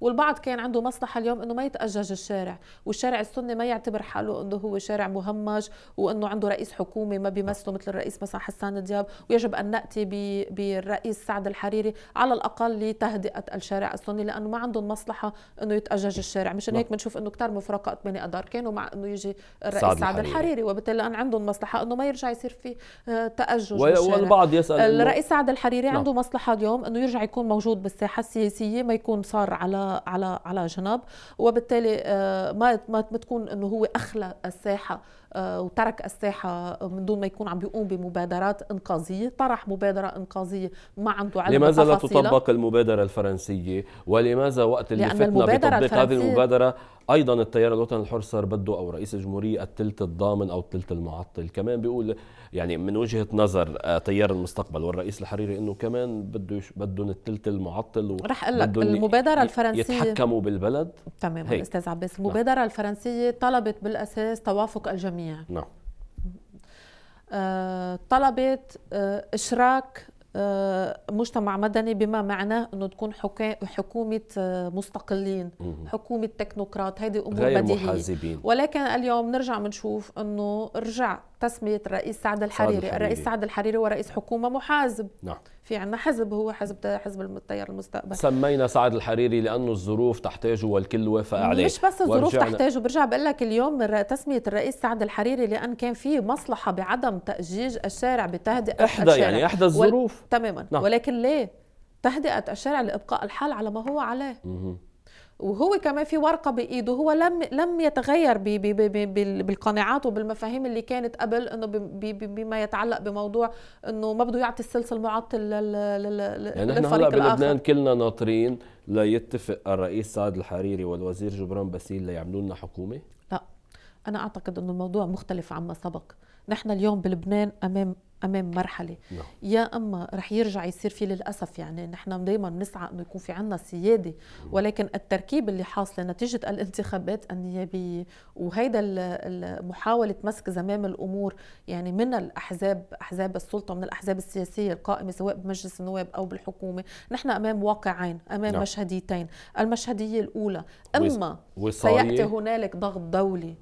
[SPEAKER 2] والبعض كان عنده مصلحه اليوم انه ما يتاجج الشارع والشارع السني ما يعتبر حاله انه هو شارع مهمج وانه عنده رئيس حكومه ما بيمثله مثل الرئيس مثلا حسان دياب ويجب ان ناتي بالرئيس سعد الحريري على الاقل لتهدئه الشارع السني لانه ما عندهم مصلحه انه يتاجج الشارع مشان نعم. هيك بنشوف انه كثار مفرقات بني ادار كانوا مع انه يجي الرئيس سعد, سعد الحريري, الحريري وبالتالي أن عندهم مصلحه انه ما يرجع يصير في آه، تاجج والبعض يسال الرئيس سعد الحريري نعم. عنده مصلحه اليوم انه يرجع يكون موجود بالساحه السياسيه ما يكون صار على على على جنب وبالتالي آه، ما ما تكون انه هو اخلى الساحه آه، وترك الساحه من دون ما يكون عم بيقوم بمبادرات انقاذيه، طرح مبادره انقاذيه ما عنده علم لماذا لا تطبق
[SPEAKER 1] المبادره الفرنسيه؟ ولماذا وقت اللي فتنا بتطبيق هذه المبادره ايضا التيار الوطني الحر صار بده او رئيس الجمهوريه الثلث الضامن او الثلث المعطل، كمان بيقول يعني من وجهه نظر آه، تيار المستقبل والرئيس الحريري انه كمان بده بدهم الثلث المعطل رح اقول لك المبادره الفرنسيه يتحكموا بالبلد
[SPEAKER 2] تمام استاذ عباس، نعم. المبادره الفرنسيه طلبت بالاساس توافق الجميع الجميع نعم آه، طلبت آه، اشراك آه، مجتمع مدني بما معناه انه تكون حكومه مستقلين حكومه تكنوقراط هذه امور بديهيه ولكن اليوم نرجع بنشوف انه رجع تسمية الرئيس سعد الحريري. الحريري الرئيس سعد الحريري هو رئيس حكومة محازب نعم. في عنا حزب هو حزب حزب التيار المستقبل
[SPEAKER 1] سمينا سعد الحريري لأنه الظروف تحتاجه والكل وافق عليه مش بس الظروف تحتاجه
[SPEAKER 2] برجع بقول لك اليوم تسمية الرئيس سعد الحريري لأن كان في مصلحة بعدم تأجيج الشارع بتهدئة إحدى الشارع. يعني إحدى الظروف و... تماما نعم. ولكن ليه تهدئة الشارع لإبقاء الحال على ما هو عليه مه. وهو كمان في ورقه بايده هو لم لم يتغير بي بي بي بي بالقناعات وبالمفاهيم اللي كانت قبل انه بي بي بما يتعلق بموضوع انه ما بده يعطي السلسله معطل لل يعني نحن هلا بلبنان
[SPEAKER 1] كلنا ناطرين ليتفق الرئيس سعد الحريري والوزير جبران باسيل ليعملوا لنا حكومه؟
[SPEAKER 2] لا انا اعتقد انه الموضوع مختلف عما سبق نحن اليوم بلبنان امام امام مرحله نعم. يا اما رح يرجع يصير في للاسف يعني نحن دائما بنسعى انه يكون في عندنا سياده نعم. ولكن التركيب اللي حاصله نتيجه الانتخابات النيابيه وهيدا محاوله مسك زمام الامور يعني من الاحزاب احزاب السلطه من الاحزاب السياسيه القائمه سواء بمجلس النواب او بالحكومه نحن امام واقعين امام لا. نعم. مشهديتين المشهديه الاولى اما سياتي هنالك ضغط دولي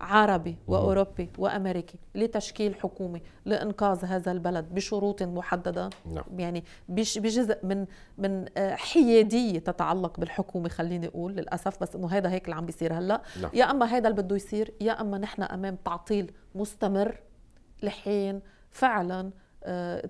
[SPEAKER 2] عربي وأوروبي وأمريكي لتشكيل حكومة لإنقاذ هذا البلد بشروط محددة نعم. يعني بجزء من من آه، حيادية تتعلق بالحكومة خليني أقول للأسف بس إنه هذا هيك اللي عم بيصير هلا نعم. يا أما هذا اللي بده يصير يا أما نحن أمام تعطيل مستمر لحين فعلا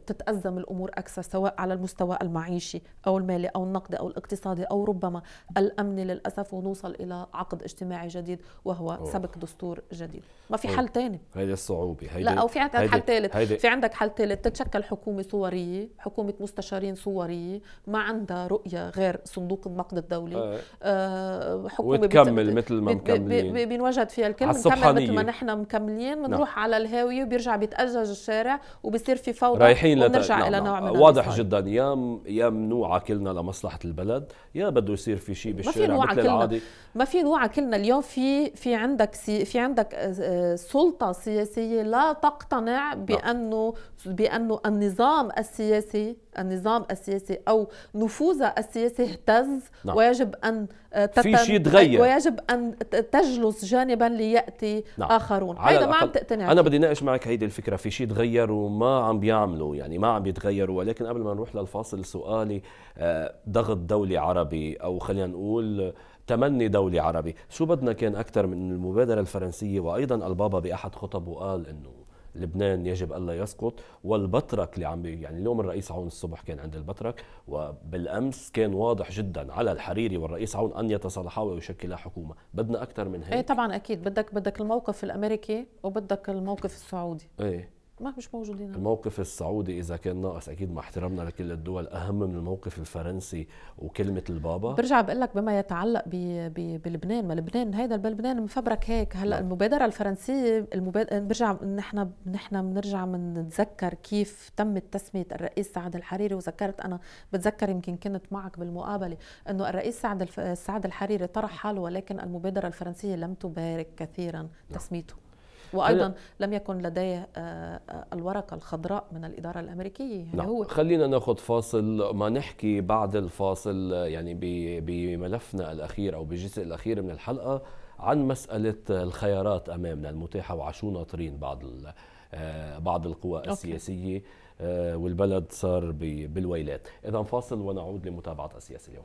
[SPEAKER 2] تتأزم الأمور أكثر سواء على المستوى المعيشي أو المالي أو النقدي أو الاقتصادي أو ربما الأمني للأسف ونوصل إلى عقد اجتماعي جديد وهو أوه. سبك دستور جديد ما في حل ثاني
[SPEAKER 1] هيدي الصعوبة هيدي لا أو في عندك حل ثالث في
[SPEAKER 2] عندك حل ثالث تتشكل حكومة صورية حكومة مستشارين صورية ما عندها رؤية غير صندوق النقد الدولي آه. آه حكومة وتكمل مثل ما مكملين بنوجد فيها الكل مثل ما نحن مكملين بنروح نعم. على الهاوية وبيرجع بيتأجج الشارع وبصير في فوضى الفوضى رايحين ونرجع لت... نعم، الى نعم. نوع من واضح الإصلاح.
[SPEAKER 1] جدا يا يا منوعه كلنا لمصلحه البلد يا بده يصير في شيء بالشارع مثل كلنا. العادي
[SPEAKER 2] ما في نوعه كلنا اليوم في في عندك سي في عندك آه، آه، سلطه سياسيه لا تقتنع نعم. بانه بانه النظام السياسي النظام السياسي او نفوذها السياسي اهتز نعم. ويجب ان آه، تتن... في شيء تغير ويجب ان تجلس جانبا لياتي نعم. اخرون هذا ما عم تقتنع انا بدي
[SPEAKER 1] ناقش معك هيدي الفكره في شيء تغير وما عم بيعملوا يعني ما عم بيتغيروا ولكن قبل ما نروح للفاصل سؤالي آه، ضغط دولي عربي او خلينا نقول تمني دولي عربي شو بدنا كان اكثر من المبادره الفرنسيه وايضا البابا باحد خطبه قال انه لبنان يجب الا يسقط والبطرك اللي عم يعني اليوم الرئيس عون الصبح كان عند البطرك وبالامس كان واضح جدا على الحريري والرئيس عون ان يتصالحا ويشكلا حكومه بدنا اكثر من هيك ايه
[SPEAKER 2] طبعا اكيد بدك بدك الموقف الامريكي وبدك الموقف السعودي ايه ما مش موجودين
[SPEAKER 1] الموقف السعودي اذا كان ناقص اكيد مع احترامنا لكل الدول اهم من الموقف الفرنسي وكلمه البابا برجع
[SPEAKER 2] بقول لك بما يتعلق ب... ب... بلبنان ما لبنان هيدا لبنان مفبرك هيك هلا لا. نعم. المبادره الفرنسيه المبادرة برجع نحن نحن بنرجع بنتذكر كيف تمت تسميه الرئيس سعد الحريري وذكرت انا بتذكر يمكن كنت معك بالمقابله انه الرئيس سعد الف... سعد الحريري طرح حاله ولكن المبادره الفرنسيه لم تبارك كثيرا لا. نعم. تسميته وايضا لم يكن لديه آه، آه، الورقه الخضراء من الاداره الامريكيه يعني نعم.
[SPEAKER 1] هو خلينا ناخذ فاصل ما نحكي بعد الفاصل يعني بملفنا الاخير او بالجزء الاخير من الحلقه عن مساله الخيارات امامنا المتاحه وعشو ناطرين بعض آه، بعض القوى السياسيه أوكي. والبلد صار بالويلات اذا فاصل ونعود لمتابعه السياسه اليوم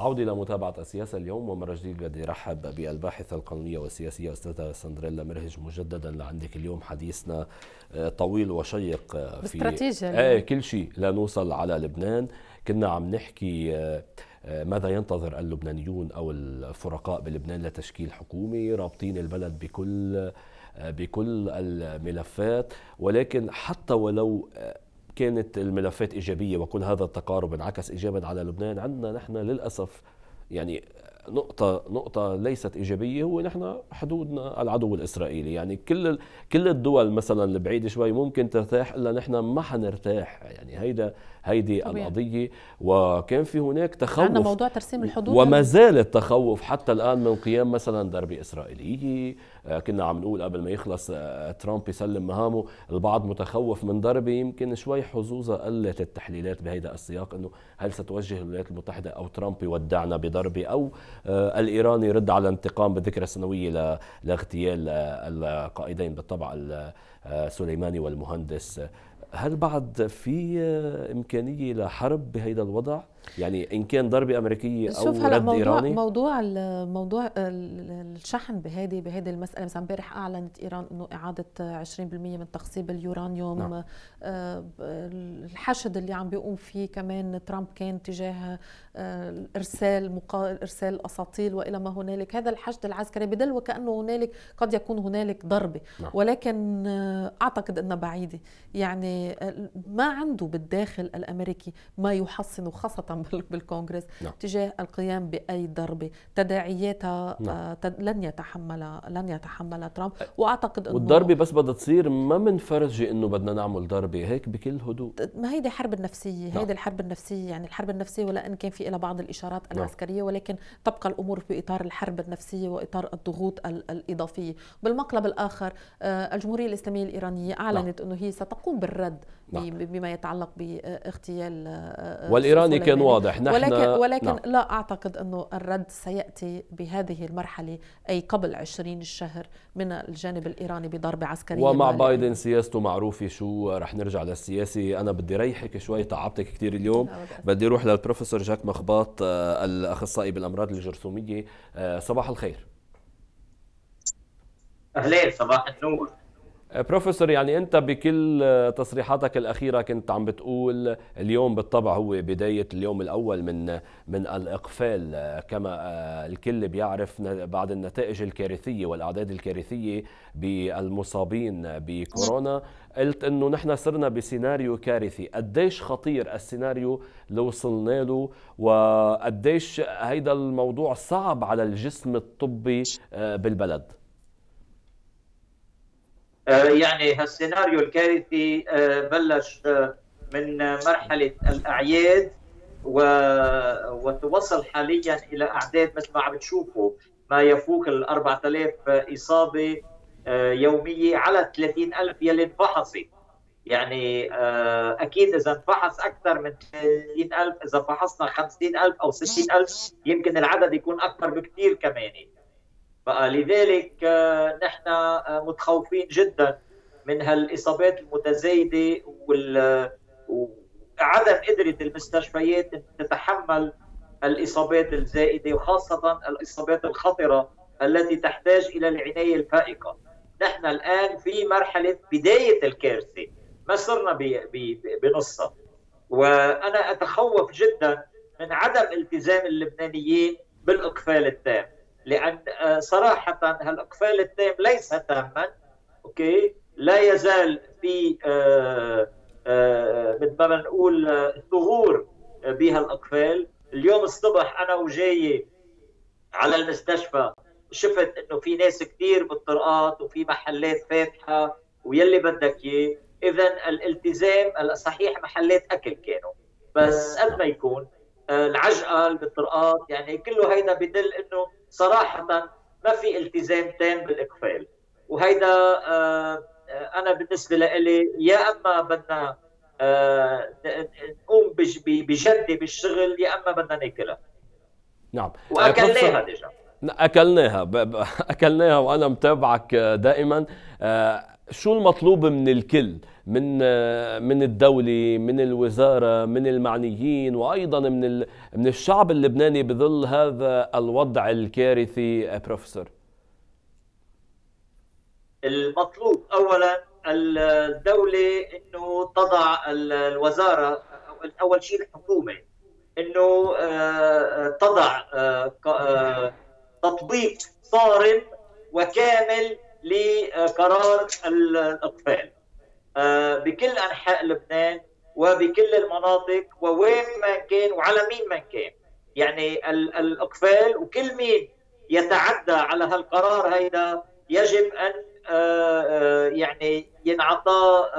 [SPEAKER 1] عودة إلى متابعة السياسة اليوم ومرة جديدة بدي رحب بالباحثة القانونية والسياسية أستاذة سندريلا مرهج مجددا لعندك اليوم حديثنا آه، طويل وشيق آه، في استراتيجية آه كل شيء لنوصل على لبنان كنا عم نحكي آه، ماذا ينتظر اللبنانيون أو الفرقاء بلبنان لتشكيل حكومة رابطين البلد بكل بكل الملفات ولكن حتى ولو كانت الملفات إيجابية وكل هذا التقارب انعكس إيجابا على لبنان عندنا نحن للأسف يعني نقطة نقطة ليست إيجابية هو نحن حدودنا العدو الإسرائيلي يعني كل كل الدول مثلا البعيدة شوي ممكن ترتاح إلا نحن ما حنرتاح يعني هيدا هيدي القضية وكان في هناك تخوف عندنا موضوع ترسيم الحدود وما زال التخوف حتى الآن من قيام مثلا ضربة إسرائيلية آه، كنا عم نقول قبل ما يخلص آه، ترامب يسلم مهامه البعض متخوف من ضربة يمكن شوي حظوظها قلت التحليلات بهذا السياق أنه هل ستوجه الولايات المتحدة أو ترامب يودعنا بضربة أو آه، الإيراني يرد على انتقام بالذكرى السنوية لاغتيال القائدين بالطبع سليماني والمهندس هل بعد في إمكانية لحرب بهيدا الوضع؟ يعني ان كان ضربه
[SPEAKER 2] امريكيه او شوف هلا رد موضوع ايراني موضوع موضوع الشحن بهذه بهذه المساله مثلا امبارح اعلنت ايران انه اعاده 20% من تخصيب اليورانيوم نعم. آه، الحشد اللي عم بيقوم فيه كمان ترامب كان تجاه آه، ارسال مقا... ارسال اساطيل والى ما هنالك هذا الحشد العسكري بدل وكانه هنالك قد يكون هنالك ضربه نعم. ولكن آه، اعتقد انها بعيده يعني ما عنده بالداخل الامريكي ما يحصن خاصه خاصة [LAUGHS] بالكونغرس نعم. تجاه القيام بأي ضربة تداعياتها نعم. آه لن يتحملها لن يتحملها ترامب وأعتقد أنه والضربة
[SPEAKER 1] بس بدها تصير ما بنفرجي أنه بدنا نعمل ضربة هيك بكل هدوء
[SPEAKER 2] ما هيدي حرب النفسية نعم. هيدي الحرب النفسية يعني الحرب النفسية ولا إن كان في لها بعض الإشارات نعم. العسكرية ولكن تبقى الأمور في اطار الحرب النفسية وإطار الضغوط الإضافية بالمقلب الآخر آه الجمهورية الإسلامية الإيرانية نعم. أعلنت نعم. أنه هي ستقوم بالرد نعم. بما يتعلق باغتيال آه، آه، والايراني كان يعني واضح نحن ولكن, نعم. ولكن نعم. لا أعتقد أنه الرد سيأتي بهذه المرحلة أي قبل 20 الشهر من الجانب الإيراني بضربة عسكرية ومع بايدن
[SPEAKER 1] سياسته معروفة شو رح نرجع للسياسة أنا بدي ريحك شوي تعبتك كثير اليوم بدي أروح للبروفيسور جاك مخباط آه، الأخصائي بالأمراض الجرثومية آه، صباح الخير
[SPEAKER 3] أهلين صباح النور
[SPEAKER 1] بروفيسور يعني انت بكل تصريحاتك الاخيره كنت عم بتقول اليوم بالطبع هو بدايه اليوم الاول من من الاقفال كما آه، الكل بيعرف بعد النتائج الكارثيه والاعداد الكارثيه بالمصابين بكورونا قلت انه نحن صرنا بسيناريو كارثي قديش خطير السيناريو اللي وصلنا له وقديش هيدا الموضوع صعب على الجسم الطبي آه، بالبلد
[SPEAKER 3] آه، يعني هالسيناريو الكارثي آه، بلش آه، من مرحله الاعياد و... وتوصل حاليا الى اعداد مثل ما عم تشوفوا ما يفوق ال 4000 اصابه يوميه على 30000 يلي انفحصت يعني اكيد اذا انفحص اكثر من 30000 اذا فحصنا 50000 او 60000 يمكن العدد يكون اكثر بكثير كمان بقى لذلك آه، نحن آه، متخوفين جدا من هالاصابات المتزايده وال آه، وعدم قدره المستشفيات تتحمل الاصابات الزائده وخاصه الاصابات الخطره التي تحتاج الى العنايه الفائقه. نحن الان في مرحله بدايه الكارثه ما صرنا بنصها. وانا اتخوف جدا من عدم التزام اللبنانيين بالاقفال التام. لان آه، صراحه هالاقفال التام ليس تاما اوكي لا يزال في مثل آه، آه، ما بنقول ثغور بهالاقفال اليوم الصبح انا وجاي على المستشفى شفت انه في ناس كثير بالطرقات وفي محلات فاتحه ويلي بدك اياه اذا الالتزام صحيح محلات اكل كانوا بس قد ما يكون آه، العجقل بالطرقات يعني كله هيدا بدل انه صراحه ما في التزام تام بالاقفال وهيدا آه، آه، انا بالنسبه لإلي يا اما بدنا نقوم بجد بالشغل يا اما بدنا ناكلها
[SPEAKER 1] نعم واكلناها ديجا اكلناها اكلناها وانا متابعك دائما شو المطلوب من الكل من آه، من الدولة من الوزارة من المعنيين وأيضا من من الشعب اللبناني بظل هذا الوضع الكارثي آه، بروفيسور
[SPEAKER 3] المطلوب أولا الدولة أنه تضع الوزارة أول شيء الحكومة أنه آه، تضع تطبيق صارم وكامل لقرار الاقفال آه، بكل انحاء لبنان وبكل المناطق ووين ما كان وعلى مين ما كان يعني الاقفال وكل مين يتعدى على هالقرار هيدا يجب ان آه، آه، يعني ينعطى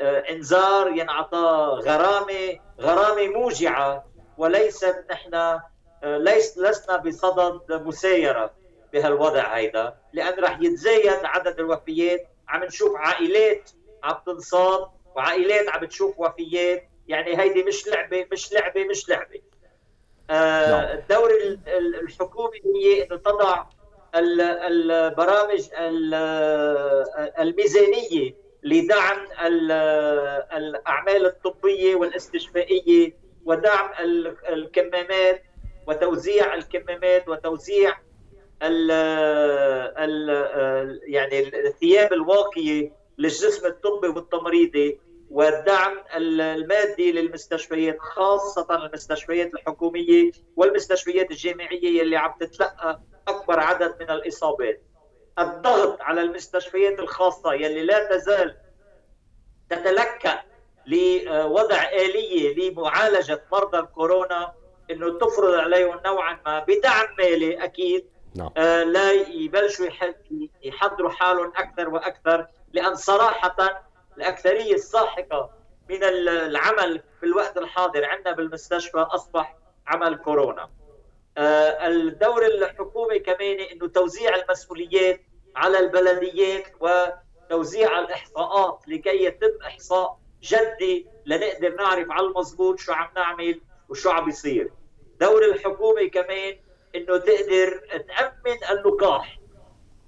[SPEAKER 3] انذار ينعطى غرامه غرامه موجعه وليس نحن ليس لسنا بصدد مسايره بهالوضع هيدا لان رح يتزايد عدد الوفيات عم نشوف عائلات عم تنصاب وعائلات عم تشوف وفيات يعني هيدي مش لعبه مش لعبه مش لعبه آه، نعم. الدور الحكومي هي انه تضع البرامج الميزانيه لدعم الاعمال الطبيه والاستشفائيه ودعم الكمامات وتوزيع الكمامات وتوزيع ال ال يعني الثياب الواقيه للجسم الطبي والتمريضي والدعم المادي للمستشفيات خاصة المستشفيات الحكومية والمستشفيات الجامعية اللي عم تتلقى أكبر عدد من الإصابات الضغط على المستشفيات الخاصة يلي لا تزال تتلكأ لوضع آلية لمعالجة مرضى الكورونا أنه تفرض عليهم نوعا ما بدعم مالي أكيد نعم. آه لا يبلشوا يحضروا حالهم اكثر واكثر لان صراحه الاكثريه الساحقه من العمل في الوقت الحاضر عندنا بالمستشفى اصبح عمل كورونا. آه الدور الحكومي كمان انه توزيع المسؤوليات على البلديات وتوزيع الاحصاءات لكي يتم احصاء جدي لنقدر نعرف على المضبوط شو عم نعمل وشو عم بيصير. دور الحكومه كمان انه تقدر تامن اللقاح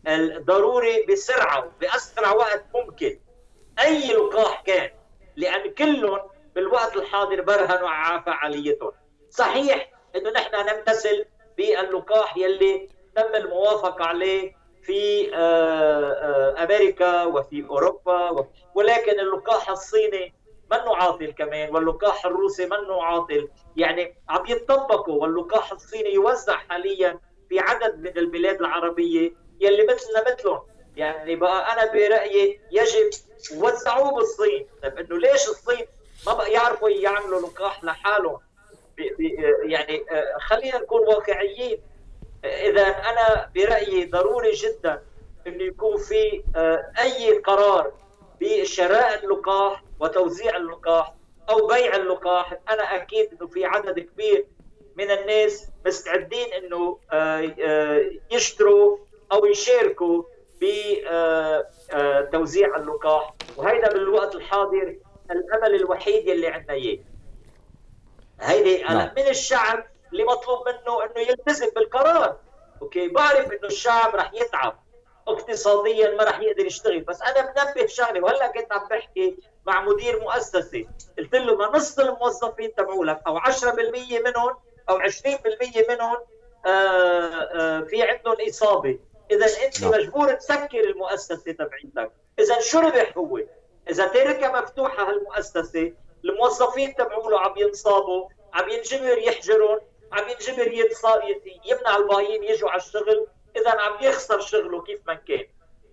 [SPEAKER 3] الضروري بسرعه باسرع وقت ممكن اي لقاح كان لان كلهم بالوقت الحاضر برهنوا على فعاليتهم صحيح انه نحن نمتثل باللقاح يلي تم الموافقه عليه في آه، آه، امريكا وفي اوروبا ولكن اللقاح الصيني منه عاطل كمان واللقاح الروسي منه عاطل يعني عم يتطبقوا واللقاح الصيني يوزع حاليا في عدد من البلاد العربية يلي مثلنا مثلهم يعني بقى أنا برأيي يجب وزعوه بالصين طيب إنه ليش الصين ما بقى يعرفوا يعملوا لقاح لحالهم يعني آه، خلينا نكون واقعيين اذا انا برايي ضروري جدا انه يكون في آه، اي قرار بشراء اللقاح وتوزيع اللقاح او بيع اللقاح انا اكيد انه في عدد كبير من الناس مستعدين انه آه، آه، يشتروا او يشاركوا بتوزيع آه، اللقاح وهيدا بالوقت الحاضر الامل الوحيد اللي عندنا اياه
[SPEAKER 2] هيدي انا نعم.
[SPEAKER 3] من الشعب اللي مطلوب منه انه يلتزم بالقرار اوكي بعرف انه الشعب رح يتعب اقتصاديا ما رح يقدر يشتغل بس انا بنبه شغله وهلا كنت عم بحكي مع مدير مؤسسه قلت له ما نص الموظفين تبعولك او 10% منهم او 20% منهم آه، آه، في عندهم اصابه اذا انت نعم. مجبور تسكر المؤسسه تبعيتك اذا شو ربح هو اذا تركها مفتوحه هالمؤسسه الموظفين تبعوله عم ينصابوا عم ينجبر يحجرون عم ينجبر يمنع الباقيين يجوا على الشغل اذا عم يخسر شغله كيف ما كان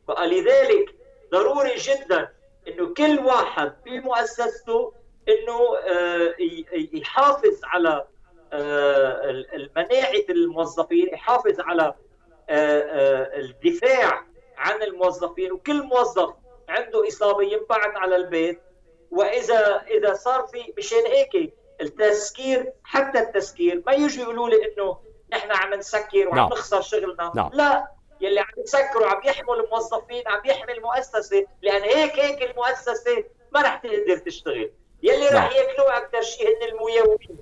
[SPEAKER 3] بقى لذلك ضروري جدا انه كل واحد في مؤسسته انه آه، يحافظ على آه، مناعه الموظفين يحافظ على آه، الدفاع عن الموظفين وكل موظف عنده اصابه ينبعث على البيت واذا اذا صار في مشان هيك التسكير حتى التسكير ما يجوا يقولوا لي انه نحن عم نسكر وعم نعم. نخسر شغلنا نعم. لا, لا. يلي عم يسكروا عم يحموا الموظفين عم يحمي المؤسسه لان هيك هيك المؤسسه ما رح تقدر تشتغل يلي رح نعم. ياكلوه اكثر شيء هن المياومين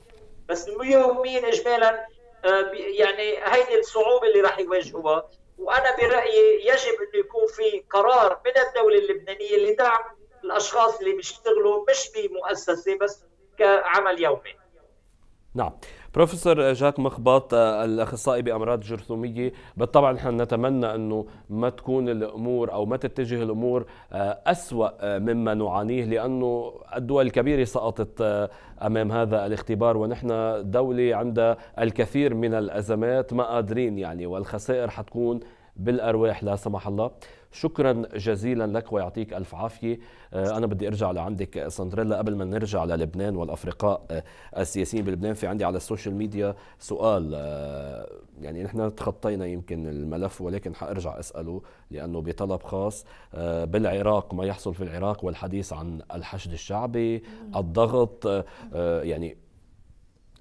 [SPEAKER 3] بس المياومين اجمالا آه، يعني هيدي الصعوبه اللي رح يواجهوها وانا برايي يجب انه يكون في قرار من الدوله اللبنانيه لدعم الاشخاص اللي بيشتغلوا مش بمؤسسه بس كعمل يومي
[SPEAKER 1] نعم بروفيسور جاك مخباط آه، الاخصائي بامراض جرثوميه بالطبع نحن نتمنى انه ما تكون الامور او ما تتجه الامور آه، اسوا آه، مما نعانيه لانه الدول الكبيره سقطت امام هذا الاختبار ونحن دوله عندها الكثير من الازمات ما قادرين يعني والخسائر حتكون بالارواح لا سمح الله شكرا جزيلا لك ويعطيك ألف عافية آه، أنا بدي أرجع لعندك آه، سندريلا قبل ما نرجع للبنان والأفرقاء آه، السياسيين بلبنان في عندي على السوشيال ميديا سؤال يعني نحن تخطينا يمكن الملف ولكن حأرجع أسأله لأنه بطلب خاص بالعراق ما يحصل في العراق والحديث عن الحشد الشعبي الضغط يعني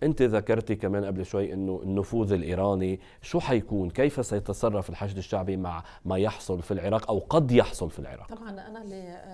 [SPEAKER 1] انت ذكرتي كمان قبل شوي انه النفوذ الايراني شو حيكون كيف سيتصرف الحشد الشعبي مع ما يحصل في العراق او قد يحصل في العراق
[SPEAKER 2] طبعا انا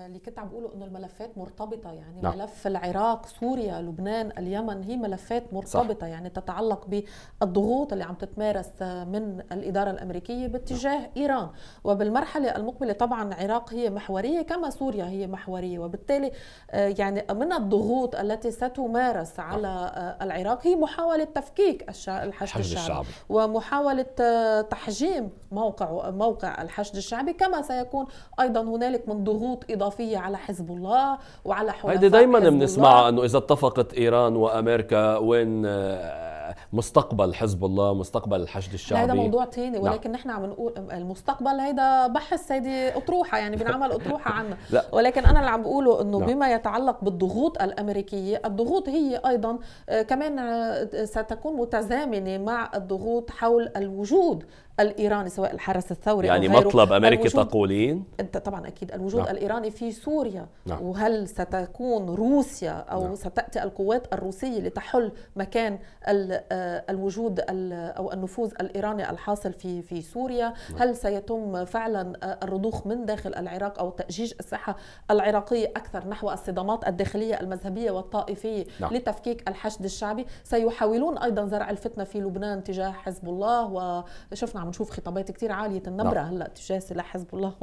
[SPEAKER 2] اللي كنت عم بقوله انه الملفات مرتبطه يعني نعم. ملف العراق سوريا لبنان اليمن هي ملفات مرتبطه صح. يعني تتعلق بالضغوط اللي عم تتمارس من الاداره الامريكيه باتجاه نعم. ايران وبالمرحله المقبله طبعا العراق هي محوريه كما سوريا هي محوريه وبالتالي آه، يعني من الضغوط التي ستمارس نعم. على نعم. العراق الانطلاق هي محاولة تفكيك الحشد الشعبي, الشعبي ومحاولة آه، تحجيم موقع موقع الحشد الشعبي كما سيكون أيضا هنالك من ضغوط إضافية على حزب الله وعلى حلفاء هذه دايما بنسمع أنه
[SPEAKER 1] إذا اتفقت إيران وأمريكا وين آه، مستقبل حزب الله مستقبل الحشد الشعبي هذا موضوع تاني نعم. ولكن
[SPEAKER 2] نعم. نحن عم نقول المستقبل هيدا بحث هيدي اطروحه يعني بنعمل اطروحه عنه [LAUGHS] لا. ولكن انا اللي عم بقوله انه نعم. بما يتعلق بالضغوط الامريكيه الضغوط هي ايضا آه، كمان آه، ستكون متزامنه مع الضغوط حول الوجود الايراني سواء الحرس الثوري يعني أو مطلب امريكي تقولين انت طبعا اكيد الوجود نعم. الايراني في سوريا نعم. وهل ستكون روسيا او نعم. ستاتي القوات الروسيه لتحل مكان آه، الوجود او النفوذ الايراني الحاصل في في سوريا نعم. هل سيتم فعلا آه، الرضوخ من داخل العراق او تاجيج الساحه العراقيه اكثر نحو الصدامات الداخليه المذهبيه والطائفيه نعم. لتفكيك الحشد الشعبي سيحاولون ايضا زرع الفتنه في لبنان تجاه حزب الله وشفنا عم نشوف خطابات كثير عاليه النبره نعم. هلا تجاه سلاح حزب الله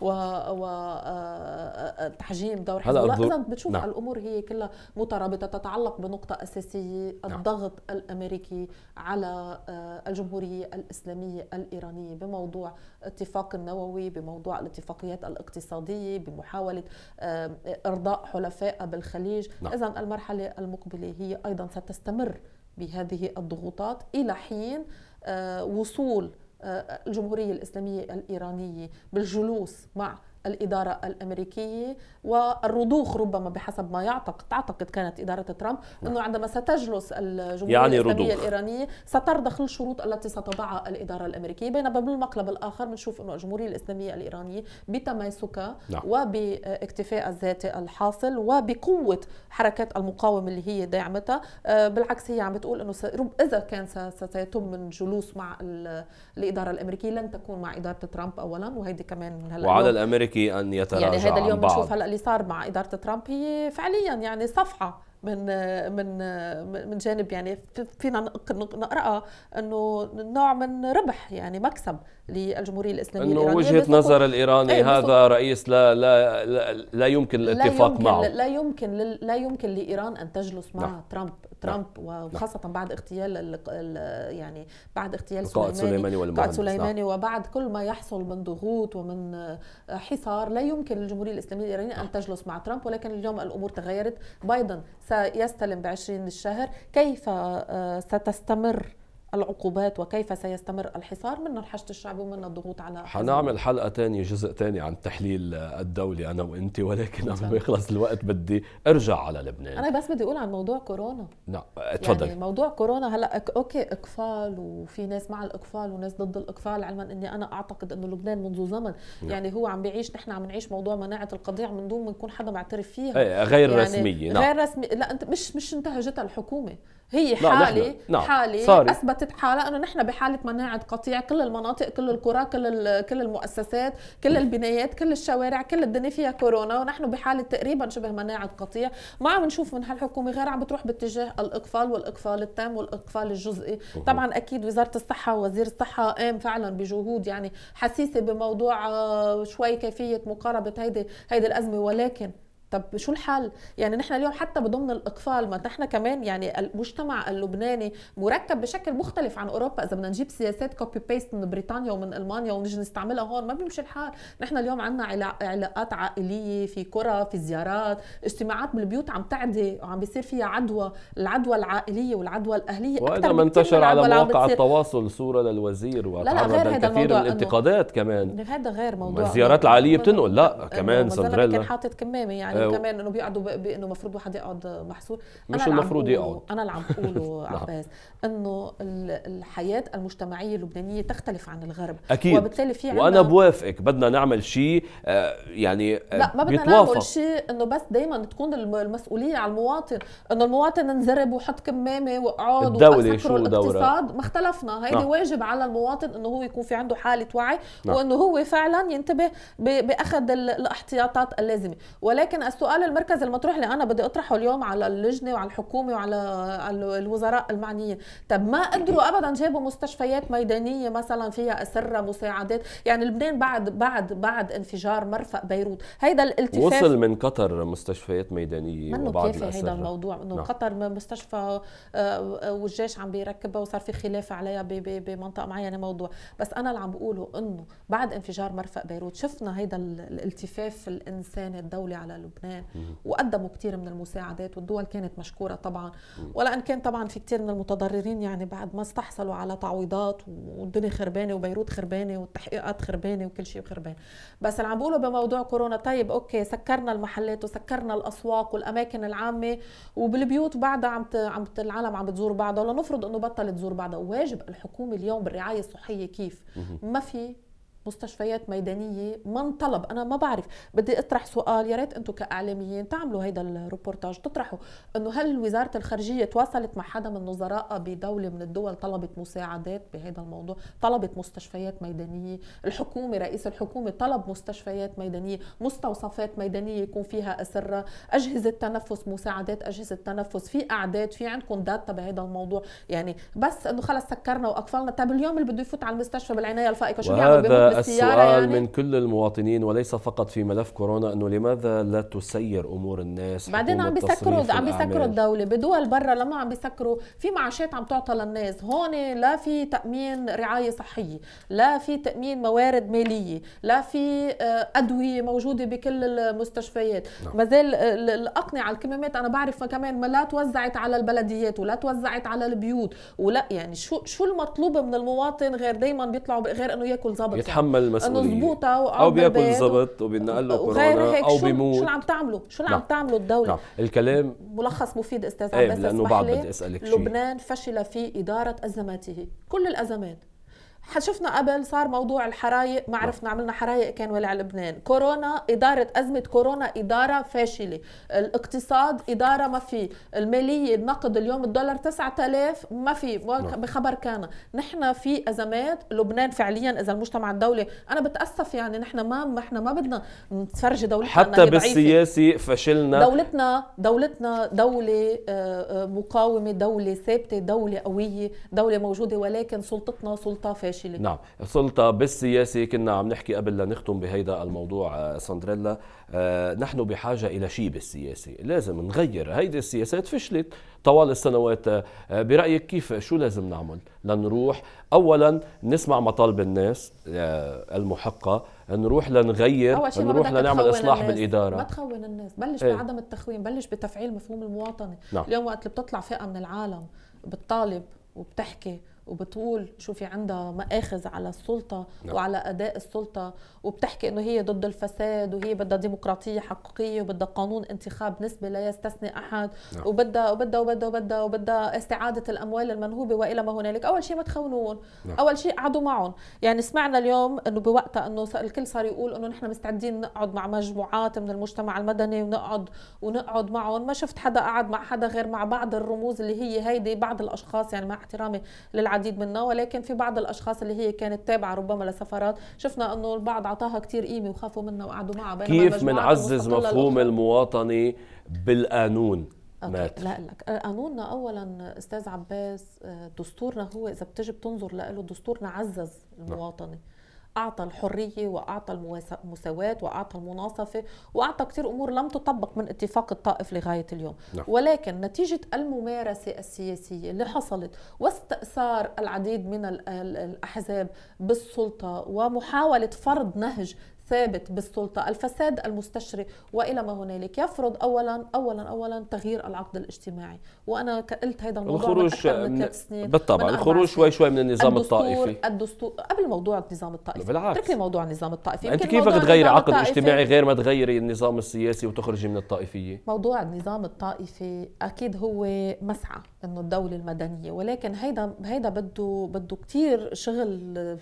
[SPEAKER 2] وتحجيم [LAUGHS] و... و... آه، آه، دور حزب الله اذا بتشوف نعم. الامور هي كلها مترابطه تتعلق بنقطه اساسيه نعم. الضغط نعم. الامريكي على آه، الجمهوريه الاسلاميه الايرانيه بموضوع اتفاق النووي بموضوع الاتفاقيات الاقتصاديه بمحاوله ارضاء حلفائها بالخليج نعم. اذا المرحله المقبله هي ايضا ستستمر بهذه الضغوطات الى حين وصول الجمهورية الإسلامية الإيرانية بالجلوس مع الإدارة الأمريكية والرضوخ ربما بحسب ما يعتقد تعتقد كانت إدارة ترامب نعم. أنه عندما ستجلس الجمهورية يعني الإسلامية رضوخ. الإيرانية سترضخ الشروط التي ستضعها الإدارة الأمريكية بينما بالمقلب الآخر بنشوف أنه الجمهورية الإسلامية الإيرانية بتماسكها نعم. وباكتفاء الذاتي الحاصل وبقوة حركات المقاومة اللي هي داعمتها آه، بالعكس هي عم بتقول أنه إذا كان سيتم من جلوس مع الإدارة الأمريكية لن تكون مع إدارة ترامب أولا وهيدي كمان من هلا وعلى
[SPEAKER 1] الأمريكي أن يتراجع يعني هذا اليوم بنشوف هلا
[SPEAKER 2] اللي صار مع اداره ترامب هي فعليا يعني صفحه من من من جانب يعني فينا نقراها انه نوع من ربح يعني مكسب للجمهوريه الاسلاميه انه وجهه نظر
[SPEAKER 1] الايراني ايه هذا رئيس لا لا لا, لا يمكن الاتفاق لا يمكن معه لا
[SPEAKER 2] يمكن لا يمكن لايران ان تجلس مع نعم. ترامب نعم. ترامب نعم. وخاصه نعم. بعد اغتيال يعني بعد اغتيال سليماني سليماني قائد نعم. سليماني نعم. وبعد كل ما يحصل من ضغوط ومن آه، حصار لا يمكن للجمهوريه الاسلاميه الايرانيه ان نعم. تجلس مع ترامب ولكن اليوم الامور تغيرت بايدن سيستلم ب 20 الشهر كيف آه، ستستمر العقوبات وكيف سيستمر الحصار من الحشد الشعبي ومن الضغوط على حنعمل
[SPEAKER 1] حلقه ثانيه جزء ثاني عن التحليل الدولي انا وانت ولكن ما بيخلص الوقت بدي ارجع على لبنان انا بس
[SPEAKER 2] بدي اقول عن موضوع كورونا
[SPEAKER 1] نعم اتفضل يعني
[SPEAKER 2] موضوع كورونا هلا اوكي اقفال وفي ناس مع الاقفال وناس ضد الاقفال علما اني انا اعتقد انه لبنان منذ زمن نعم. يعني هو عم بيعيش نحن عم نعيش موضوع مناعه القضيع من دون ما يكون حدا معترف فيها إيه، غير يعني رسميه نعم غير رسمي لا انت مش مش انتهجتها الحكومه هي حالة نعم نعم. حالة صاري. اثبتت حالها انه نحن بحاله مناعه قطيع كل المناطق كل القرى كل كل المؤسسات كل البنايات كل الشوارع كل الدنيا فيها كورونا ونحن بحاله تقريبا شبه مناعه قطيع ما عم نشوف من هالحكومه غير عم بتروح باتجاه الاقفال والاقفال التام والاقفال الجزئي أوه. طبعا اكيد وزاره الصحه ووزير الصحه قام فعلا بجهود يعني حسيسه بموضوع آه، شوي كيفيه مقاربه هيدي هيدي الازمه ولكن طب شو الحل؟ يعني نحن اليوم حتى بضمن الاقفال ما نحن كمان يعني المجتمع اللبناني مركب بشكل مختلف عن اوروبا، اذا بدنا نجيب سياسات كوبي بيست من بريطانيا ومن المانيا ونجي نستعملها هون ما بيمشي الحال، نحن اليوم عندنا علاقات عائليه، في كره، في زيارات، اجتماعات بالبيوت عم تعدي وعم بيصير فيها عدوى، العدوى العائليه والعدوى الاهليه واذا ما انتشر على مواقع
[SPEAKER 1] التواصل صوره للوزير وتعرض لكثير من الانتقادات كمان
[SPEAKER 2] هذا غير موضوع الزيارات العائليه بتنقل
[SPEAKER 1] لا كمان سندريلا كان
[SPEAKER 2] حاطط كمامه يعني بيقولوا كمان انه بيقعدوا بانه المفروض واحد يقعد محصور مش المفروض يقعد انا اللي عم بقوله [LAUGHS] نعم. عباس انه الحياه المجتمعيه اللبنانيه تختلف عن الغرب اكيد وبالتالي في وانا
[SPEAKER 1] بوافقك بدنا نعمل شيء آه، يعني آه، لا ما بدنا نعمل شيء
[SPEAKER 2] انه بس دائما تكون المسؤوليه على المواطن انه المواطن انزرب وحط كمامه واقعد وسكروا شو الاقتصاد دورة. ما اختلفنا هيدي نعم. واجب على المواطن انه هو يكون في عنده حاله وعي نعم. وانه هو فعلا ينتبه باخذ الاحتياطات اللازمه ولكن السؤال المركز المطروح اللي انا بدي اطرحه اليوم على اللجنه وعلى الحكومه وعلى الوزراء المعنيين طب ما قدروا ابدا جابوا مستشفيات ميدانيه مثلا فيها اسره مساعدات يعني لبنان بعد بعد بعد انفجار مرفق بيروت هيدا الالتفاف وصل
[SPEAKER 1] من قطر مستشفيات ميدانيه منه وبعض كافي هيدا الموضوع انه نعم. قطر
[SPEAKER 2] مستشفى آه، آه، والجيش عم بيركبها وصار في خلاف عليها بمنطقه معينه موضوع بس انا اللي عم بقوله انه بعد انفجار مرفق بيروت شفنا هيدا الالتفاف الانساني الدولي على لبنان لبنان وقدموا كثير من المساعدات والدول كانت مشكوره طبعا ولان كان طبعا في كثير من المتضررين يعني بعد ما استحصلوا على تعويضات والدنيا خربانه وبيروت خربانه والتحقيقات خربانه وكل شيء خربان بس اللي عم بقوله بموضوع كورونا طيب اوكي سكرنا المحلات وسكرنا الاسواق والاماكن العامه وبالبيوت بعدها عم عم العالم عم بتزور بعضها لنفرض انه بطل تزور بعضها واجب الحكومه اليوم بالرعايه الصحيه كيف ما في مستشفيات ميدانيه من طلب انا ما بعرف بدي اطرح سؤال يا ريت انتم كاعلاميين تعملوا هيدا الريبورتاج تطرحوا انه هل وزاره الخارجيه تواصلت مع حدا من نظرائها بدوله من الدول طلبت مساعدات بهذا الموضوع طلبت مستشفيات ميدانيه الحكومه رئيس الحكومه طلب مستشفيات ميدانيه مستوصفات ميدانيه يكون فيها اسره اجهزه تنفس مساعدات اجهزه تنفس في اعداد في عندكم داتا بهذا الموضوع يعني بس انه خلص سكرنا واقفلنا طب اليوم اللي بده يفوت على المستشفى بالعنايه الفائقه شو بيعمل السؤال يعني من
[SPEAKER 1] كل المواطنين وليس فقط في ملف كورونا انه لماذا لا تسير امور الناس بعدين عم بيسكروا عم بيسكروا
[SPEAKER 2] الدوله بدول برا لما عم بيسكروا في معاشات عم تعطى للناس هون لا في تامين رعايه صحيه لا في تامين موارد ماليه لا في آه، ادويه موجوده بكل المستشفيات نعم. ما زال الاقنعه الكمامات انا بعرف كمان ما لا توزعت على البلديات ولا توزعت على البيوت ولا يعني شو شو المطلوب من المواطن غير دائما بيطلعوا غير انه ياكل ظبط بيتحمل المسؤوليه مضبوطه او بياكل زبط
[SPEAKER 1] وبينقل له كورونا او بيموت شو عم
[SPEAKER 2] تعملوا شو عم نعم. تعملوا الدوله نعم. الكلام ملخص مفيد استاذ إيه، عباس لانه بعد بدي اسالك شيء لبنان فشل في اداره ازماته كل الازمات شفنا قبل صار موضوع الحرايق ما نعم. عرفنا عملنا حرايق كان ولا على لبنان كورونا إدارة أزمة كورونا إدارة فاشلة الاقتصاد إدارة ما في المالية النقد اليوم الدولار 9000 ما في نعم. بخبر كان نحن في أزمات لبنان فعليا إذا المجتمع الدولي أنا بتأسف يعني نحن ما نحن ما بدنا نتفرج دولتنا حتى
[SPEAKER 1] بالسياسي فشلنا
[SPEAKER 2] دولتنا دولتنا دولة آه، آه، مقاومة دولة ثابتة دولة قوية دولة موجودة ولكن سلطتنا سلطة فاشلة الشيء اللي نعم
[SPEAKER 1] السلطة بالسياسة كنا عم نحكي قبل لا نختم بهيدا الموضوع آه، سندريلا آه نحن بحاجة إلى شيء بالسياسة لازم نغير هيدي السياسات فشلت طوال السنوات آه برأيك كيف شو لازم نعمل لنروح أولا نسمع مطالب الناس آه المحقة نروح لنغير نروح لنعمل اصلاح الناس. بالاداره ما
[SPEAKER 2] تخون الناس بلش ايه؟ بعدم التخوين بلش بتفعيل مفهوم المواطنه نعم. اليوم وقت اللي بتطلع فئه من العالم بتطالب وبتحكي وبتقول شوفي عندها مآخذ على السلطة نعم. وعلى أداء السلطة وبتحكي إنه هي ضد الفساد وهي بدها ديمقراطية حقيقية وبدها قانون انتخاب نسبي لا يستثني أحد نعم. وبدها وبدها وبدها وبدها وبدها استعادة الأموال المنهوبة وإلى ما هنالك أول شيء ما تخونون لا. نعم. أول شيء قعدوا معهم يعني سمعنا اليوم إنه بوقتها إنه الكل صار يقول إنه نحن مستعدين نقعد مع مجموعات من المجتمع المدني ونقعد ونقعد معهم ما شفت حدا قعد مع حدا غير مع بعض الرموز اللي هي هيدي بعض الأشخاص يعني مع احترامي للع العديد منا ولكن في بعض الاشخاص اللي هي كانت تابعه ربما لسفرات شفنا انه البعض اعطاها كثير قيمه وخافوا منها وقعدوا معها كيف بنعزز مفهوم
[SPEAKER 1] المواطنه بالقانون
[SPEAKER 2] مات لا لا قانوننا اولا استاذ عباس آه، دستورنا هو اذا بتجي بتنظر له دستورنا عزز نعم. المواطنه اعطى الحريه واعطى المساواه واعطى المناصفه واعطى كثير امور لم تطبق من اتفاق الطائف لغايه اليوم نعم. ولكن نتيجه الممارسه السياسيه اللي حصلت واستئثار العديد من الاحزاب بالسلطه ومحاوله فرض نهج ثابت بالسلطة الفساد المستشري وإلى ما هنالك يفرض أولا أولا أولا تغيير العقد الاجتماعي وأنا قلت هذا الموضوع الخروج من من سنين بالطبع الخروج شوي شوي من النظام الدستور الطائفي الدستور قبل موضوع النظام الطائفي بالعكس اتركي موضوع النظام الطائفي أنت كيف بدك تغيري عقد اجتماعي غير
[SPEAKER 1] ما تغيري النظام السياسي وتخرجي من الطائفية
[SPEAKER 2] موضوع النظام الطائفي أكيد هو مسعى إنه الدولة المدنية ولكن هيدا هيدا بده بده كثير شغل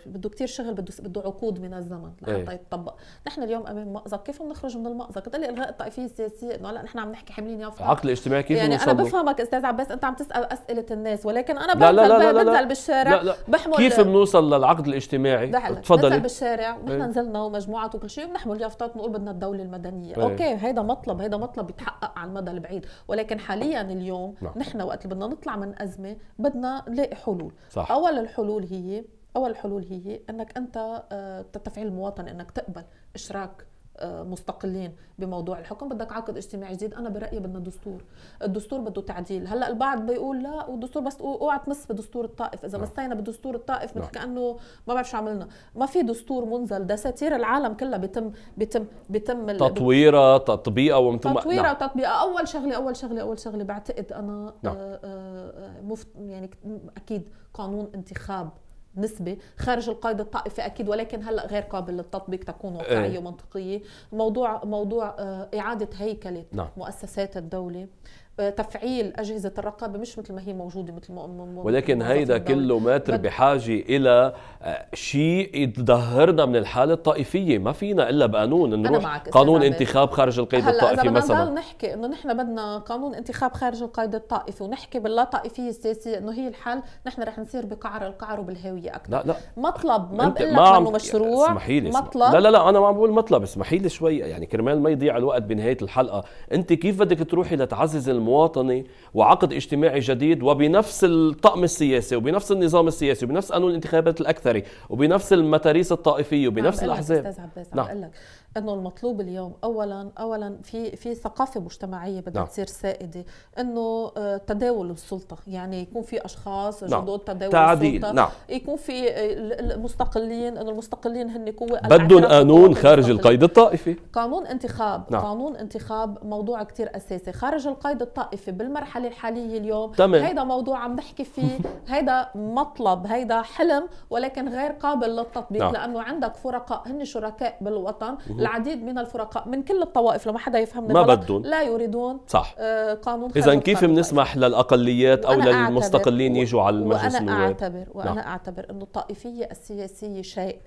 [SPEAKER 2] بده كثير شغل بده بده عقود من الزمن لحتى إيه. يتطبق نحن اليوم امام مأزق كيف بنخرج من المأزق بتقول لي الغاء الطائفيه السياسيه انه لا نحن عم نحكي حاملين يافا العقل الاجتماعي كيف يعني انا بفهمك استاذ عباس انت عم تسال اسئله الناس ولكن انا لا لا لا لا بنزل بالشارع لا لا. بحمل كيف
[SPEAKER 1] بنوصل للعقد الاجتماعي تفضلي بنزل
[SPEAKER 2] بالشارع ونحن إيه. نزلنا ومجموعات وكل شيء بنحمل يافطات بنقول بدنا الدوله المدنيه ايه. اوكي هيدا مطلب هيدا مطلب بيتحقق على المدى البعيد ولكن حاليا اليوم نعم. نحن وقت اللي بدنا نطلع من ازمه بدنا نلاقي حلول صح. اول الحلول هي اول حلول هي انك انت آه، تتفعيل المواطن انك تقبل اشراك آه، مستقلين بموضوع الحكم بدك عقد اجتماعي جديد انا برايي بدنا دستور الدستور بده تعديل هلا البعض بيقول لا والدستور بس اوعى تمس بدستور الطائف اذا مسينا نعم. بدستور الطائف نعم. مثل كانه ما بعرف شو عملنا ما في دستور منزل دساتير العالم كلها بيتم بيتم بيتم تطويره
[SPEAKER 1] تطبيقه ومتم نعم. تطويره
[SPEAKER 2] وتطبيقه اول شغله اول شغله اول شغله بعتقد انا نعم. آه، مفت يعني اكيد قانون انتخاب نسبة خارج القيد الطائفي أكيد ولكن هلأ غير قابل للتطبيق تكون إيه. واقعية ومنطقية موضوع موضوع آه، إعادة هيكلة نعم. مؤسسات الدولة تفعيل اجهزه الرقابه مش مثل ما هي موجوده مثل ما ولكن هيدا كله ماتر
[SPEAKER 1] بحاجه الى آه، شيء يظهرنا من الحاله الطائفيه ما فينا الا بقانون نروح قانون انتخاب خارج القيد الطائفي مثلا هلا
[SPEAKER 2] نحكي انه نحن بدنا قانون انتخاب خارج القيد الطائفي ونحكي باللا طائفيه السياسيه انه هي الحل نحن رح نصير بقعر القعر وبالهاويه اكثر لا لا مطلب ما بقول لك عم... مشروع اسمحي لي مطلب لا لا
[SPEAKER 1] لا انا ما عم بقول مطلب اسمحي لي شوي يعني كرمال ما يضيع الوقت بنهايه الحلقه انت كيف بدك تروحي لتعزز الم... المواطنه وعقد اجتماعي جديد وبنفس الطقم السياسي وبنفس النظام السياسي وبنفس قانون الانتخابات الاكثري وبنفس المتاريس الطائفيه وبنفس نعم، الاحزاب استاذ عباس نعم.
[SPEAKER 2] انه المطلوب اليوم اولا اولا في في ثقافه مجتمعيه بدها نعم. تصير سائده انه آه، تداول السلطه يعني يكون في اشخاص نعم. جدد تداول تعديل. السلطه نعم. يكون في آه، المستقلين انه المستقلين هن قوه بدهم قانون خارج القيد الطائفي قانون انتخاب نعم. قانون انتخاب موضوع كثير اساسي خارج القيد الطائفي بالمرحله الحاليه اليوم تمام. هيدا موضوع عم نحكي فيه [LAUGHS] هيدا مطلب هيدا حلم ولكن غير قابل للتطبيق نعم. لانه عندك فرقاء هن شركاء بالوطن مزبوط. العديد من الفرقاء من كل الطوائف لما حدا يفهمني ما بدهم لا يريدون صح آه، قانون اذا كيف
[SPEAKER 1] بنسمح للاقليات او للمستقلين يجوا على المجلس وانا اعتبر وانا نعم.
[SPEAKER 2] اعتبر انه الطائفيه السياسيه شيء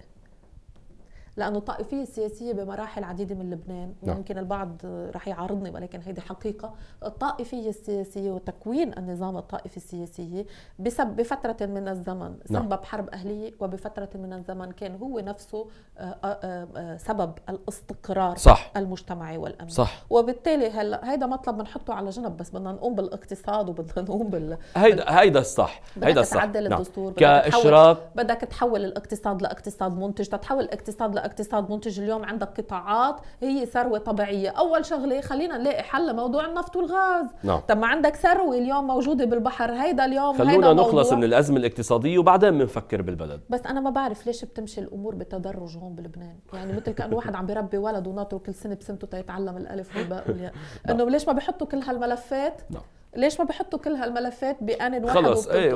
[SPEAKER 2] لانه الطائفيه السياسيه بمراحل عديده من لبنان نعم. ويمكن البعض رح يعارضني ولكن هيدي حقيقه الطائفيه السياسيه وتكوين النظام الطائفي السياسي بسبب بفتره من الزمن نعم. سبب حرب اهليه وبفتره من الزمن كان هو نفسه آه، آه، آه، سبب الاستقرار صح. المجتمعي والامن صح. وبالتالي هلا هيدا مطلب بنحطه على جنب بس بدنا نقوم بالاقتصاد وبدنا [LAUGHS] نقوم بال
[SPEAKER 1] هيدا هيدا الصح هيدا الصح تعدل نعم. الدستور نعم. كاشراف
[SPEAKER 2] بدك تحول الاقتصاد لاقتصاد منتج تتحول الاقتصاد اقتصاد منتج اليوم عندك قطاعات هي ثروه طبيعيه اول شغله خلينا نلاقي حل لموضوع النفط والغاز نعم. طب ما عندك ثروه اليوم موجوده بالبحر هيدا اليوم خلونا هيدا نخلص موضوع. من
[SPEAKER 1] الازمه الاقتصاديه وبعدين بنفكر بالبلد
[SPEAKER 2] بس انا ما بعرف ليش بتمشي الامور بتدرج هون بلبنان يعني مثل كان واحد عم بيربي ولد وناطره كل سنه بسنته تيتعلم الالف والباء والياء نعم. انه ليش ما بيحطوا كل هالملفات نعم. ليش ما بحطوا كل هالملفات باند واحد خلص ايه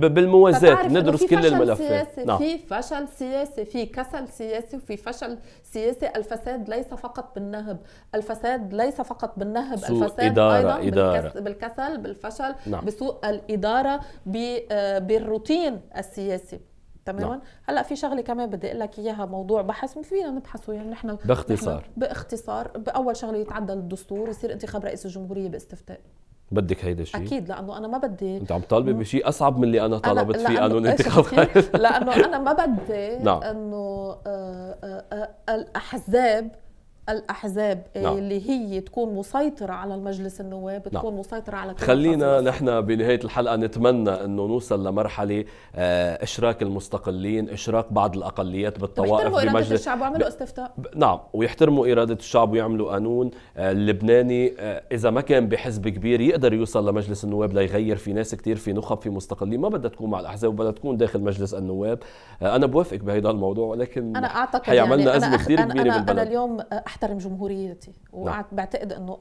[SPEAKER 1] بالموازاة ندرس كل الملفات سياسي نعم. في
[SPEAKER 2] فشل سياسي في كسل سياسي وفي فشل سياسي الفساد ليس فقط بالنهب الفساد ليس فقط بالنهب الفساد إدارة ايضا إدارة. بالكسل بالفشل نعم. بسوء الاداره آه، بالروتين السياسي تماما نعم. هلا في شغله كمان بدي اقول لك اياها موضوع بحث فينا نبحثه يعني نحن باختصار باختصار باول شغله يتعدل الدستور يصير انتخاب رئيس الجمهوريه باستفتاء
[SPEAKER 1] بدك هيدا الشيء اكيد
[SPEAKER 2] لانه انا ما بدي انت عم طالبه
[SPEAKER 1] بشيء اصعب من اللي انا طلبت فيه قانون انتخاب [LAUGHS]
[SPEAKER 2] لانه انا ما بدي نعم. انه آه، آه، آه، الاحزاب الاحزاب نعم. اللي هي تكون مسيطره على المجلس النواب نعم. تكون نعم. مسيطره على خلينا
[SPEAKER 1] نحن بنهايه الحلقه نتمنى انه نوصل لمرحله آه، اشراك المستقلين اشراك بعض الاقليات بالطوائف بمجلس اراده الشعب ويعملوا استفتاء ب... نعم ويحترموا اراده الشعب ويعملوا قانون آه، اللبناني آه، اذا ما كان بحزب كبير يقدر يوصل لمجلس النواب ليغير في ناس كثير في نخب في مستقلين ما بدها تكون مع الاحزاب بدها تكون داخل مجلس النواب انا بوافقك بهذا الموضوع ولكن انا اعتقد يعني ازمه كثير كبيره أنا بالبلد أنا
[SPEAKER 2] اليوم احترم جمهوريتي نعم. وبعتقد بعتقد انه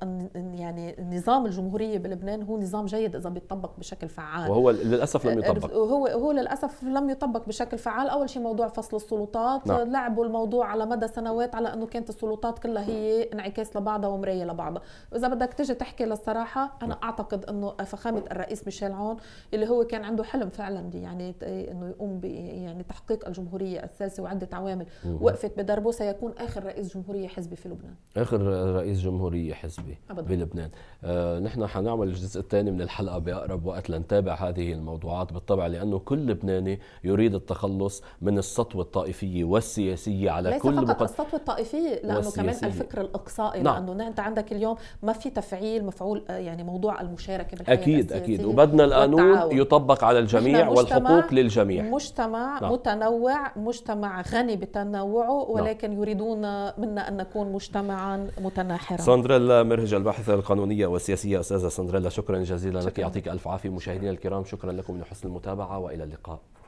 [SPEAKER 2] يعني نظام الجمهوريه بلبنان هو نظام جيد اذا بيطبق بشكل فعال وهو
[SPEAKER 1] للاسف لم آه، يطبق
[SPEAKER 2] هو هو للاسف لم يطبق بشكل فعال اول شيء موضوع فصل السلطات نعم. لعبوا الموضوع على مدى سنوات على انه كانت السلطات كلها هي انعكاس لبعضها ومرايه لبعضها واذا بدك تجي تحكي للصراحه انا نعم. اعتقد انه فخامه الرئيس ميشيل عون اللي هو كان عنده حلم فعلا يعني انه يقوم يعني تحقيق الجمهوريه الثالثه وعده عوامل وقفت بدربه سيكون اخر رئيس جمهوريه حزبي في لبنان
[SPEAKER 1] اخر رئيس جمهوريه حزبي أبداً. بلبنان آه نحن حنعمل الجزء الثاني من الحلقه باقرب وقت لنتابع هذه الموضوعات بالطبع لانه كل لبناني يريد التخلص من السطوه الطائفيه والسياسيه على ليس كل فقط مقد... السطوه
[SPEAKER 2] الطائفيه لانه والسياسية. كمان الفكر الاقصائي نعم. لانه انت عندك اليوم ما في تفعيل مفعول آه، يعني موضوع المشاركه بالحياه اكيد
[SPEAKER 1] اكيد وبدنا القانون والتعاون. يطبق على الجميع والحقوق للجميع
[SPEAKER 2] مجتمع نعم. متنوع مجتمع غني بتنوعه نعم. ولكن نعم. يريدون منا ان نكون مجتمعا متناحرا
[SPEAKER 1] ساندريلا مرهج الباحثة القانونية والسياسية أستاذة ساندريلا شكرا جزيلا شكرا. لك يعطيك ألف عافية مشاهدينا الكرام شكرا لكم لحسن المتابعة وإلى اللقاء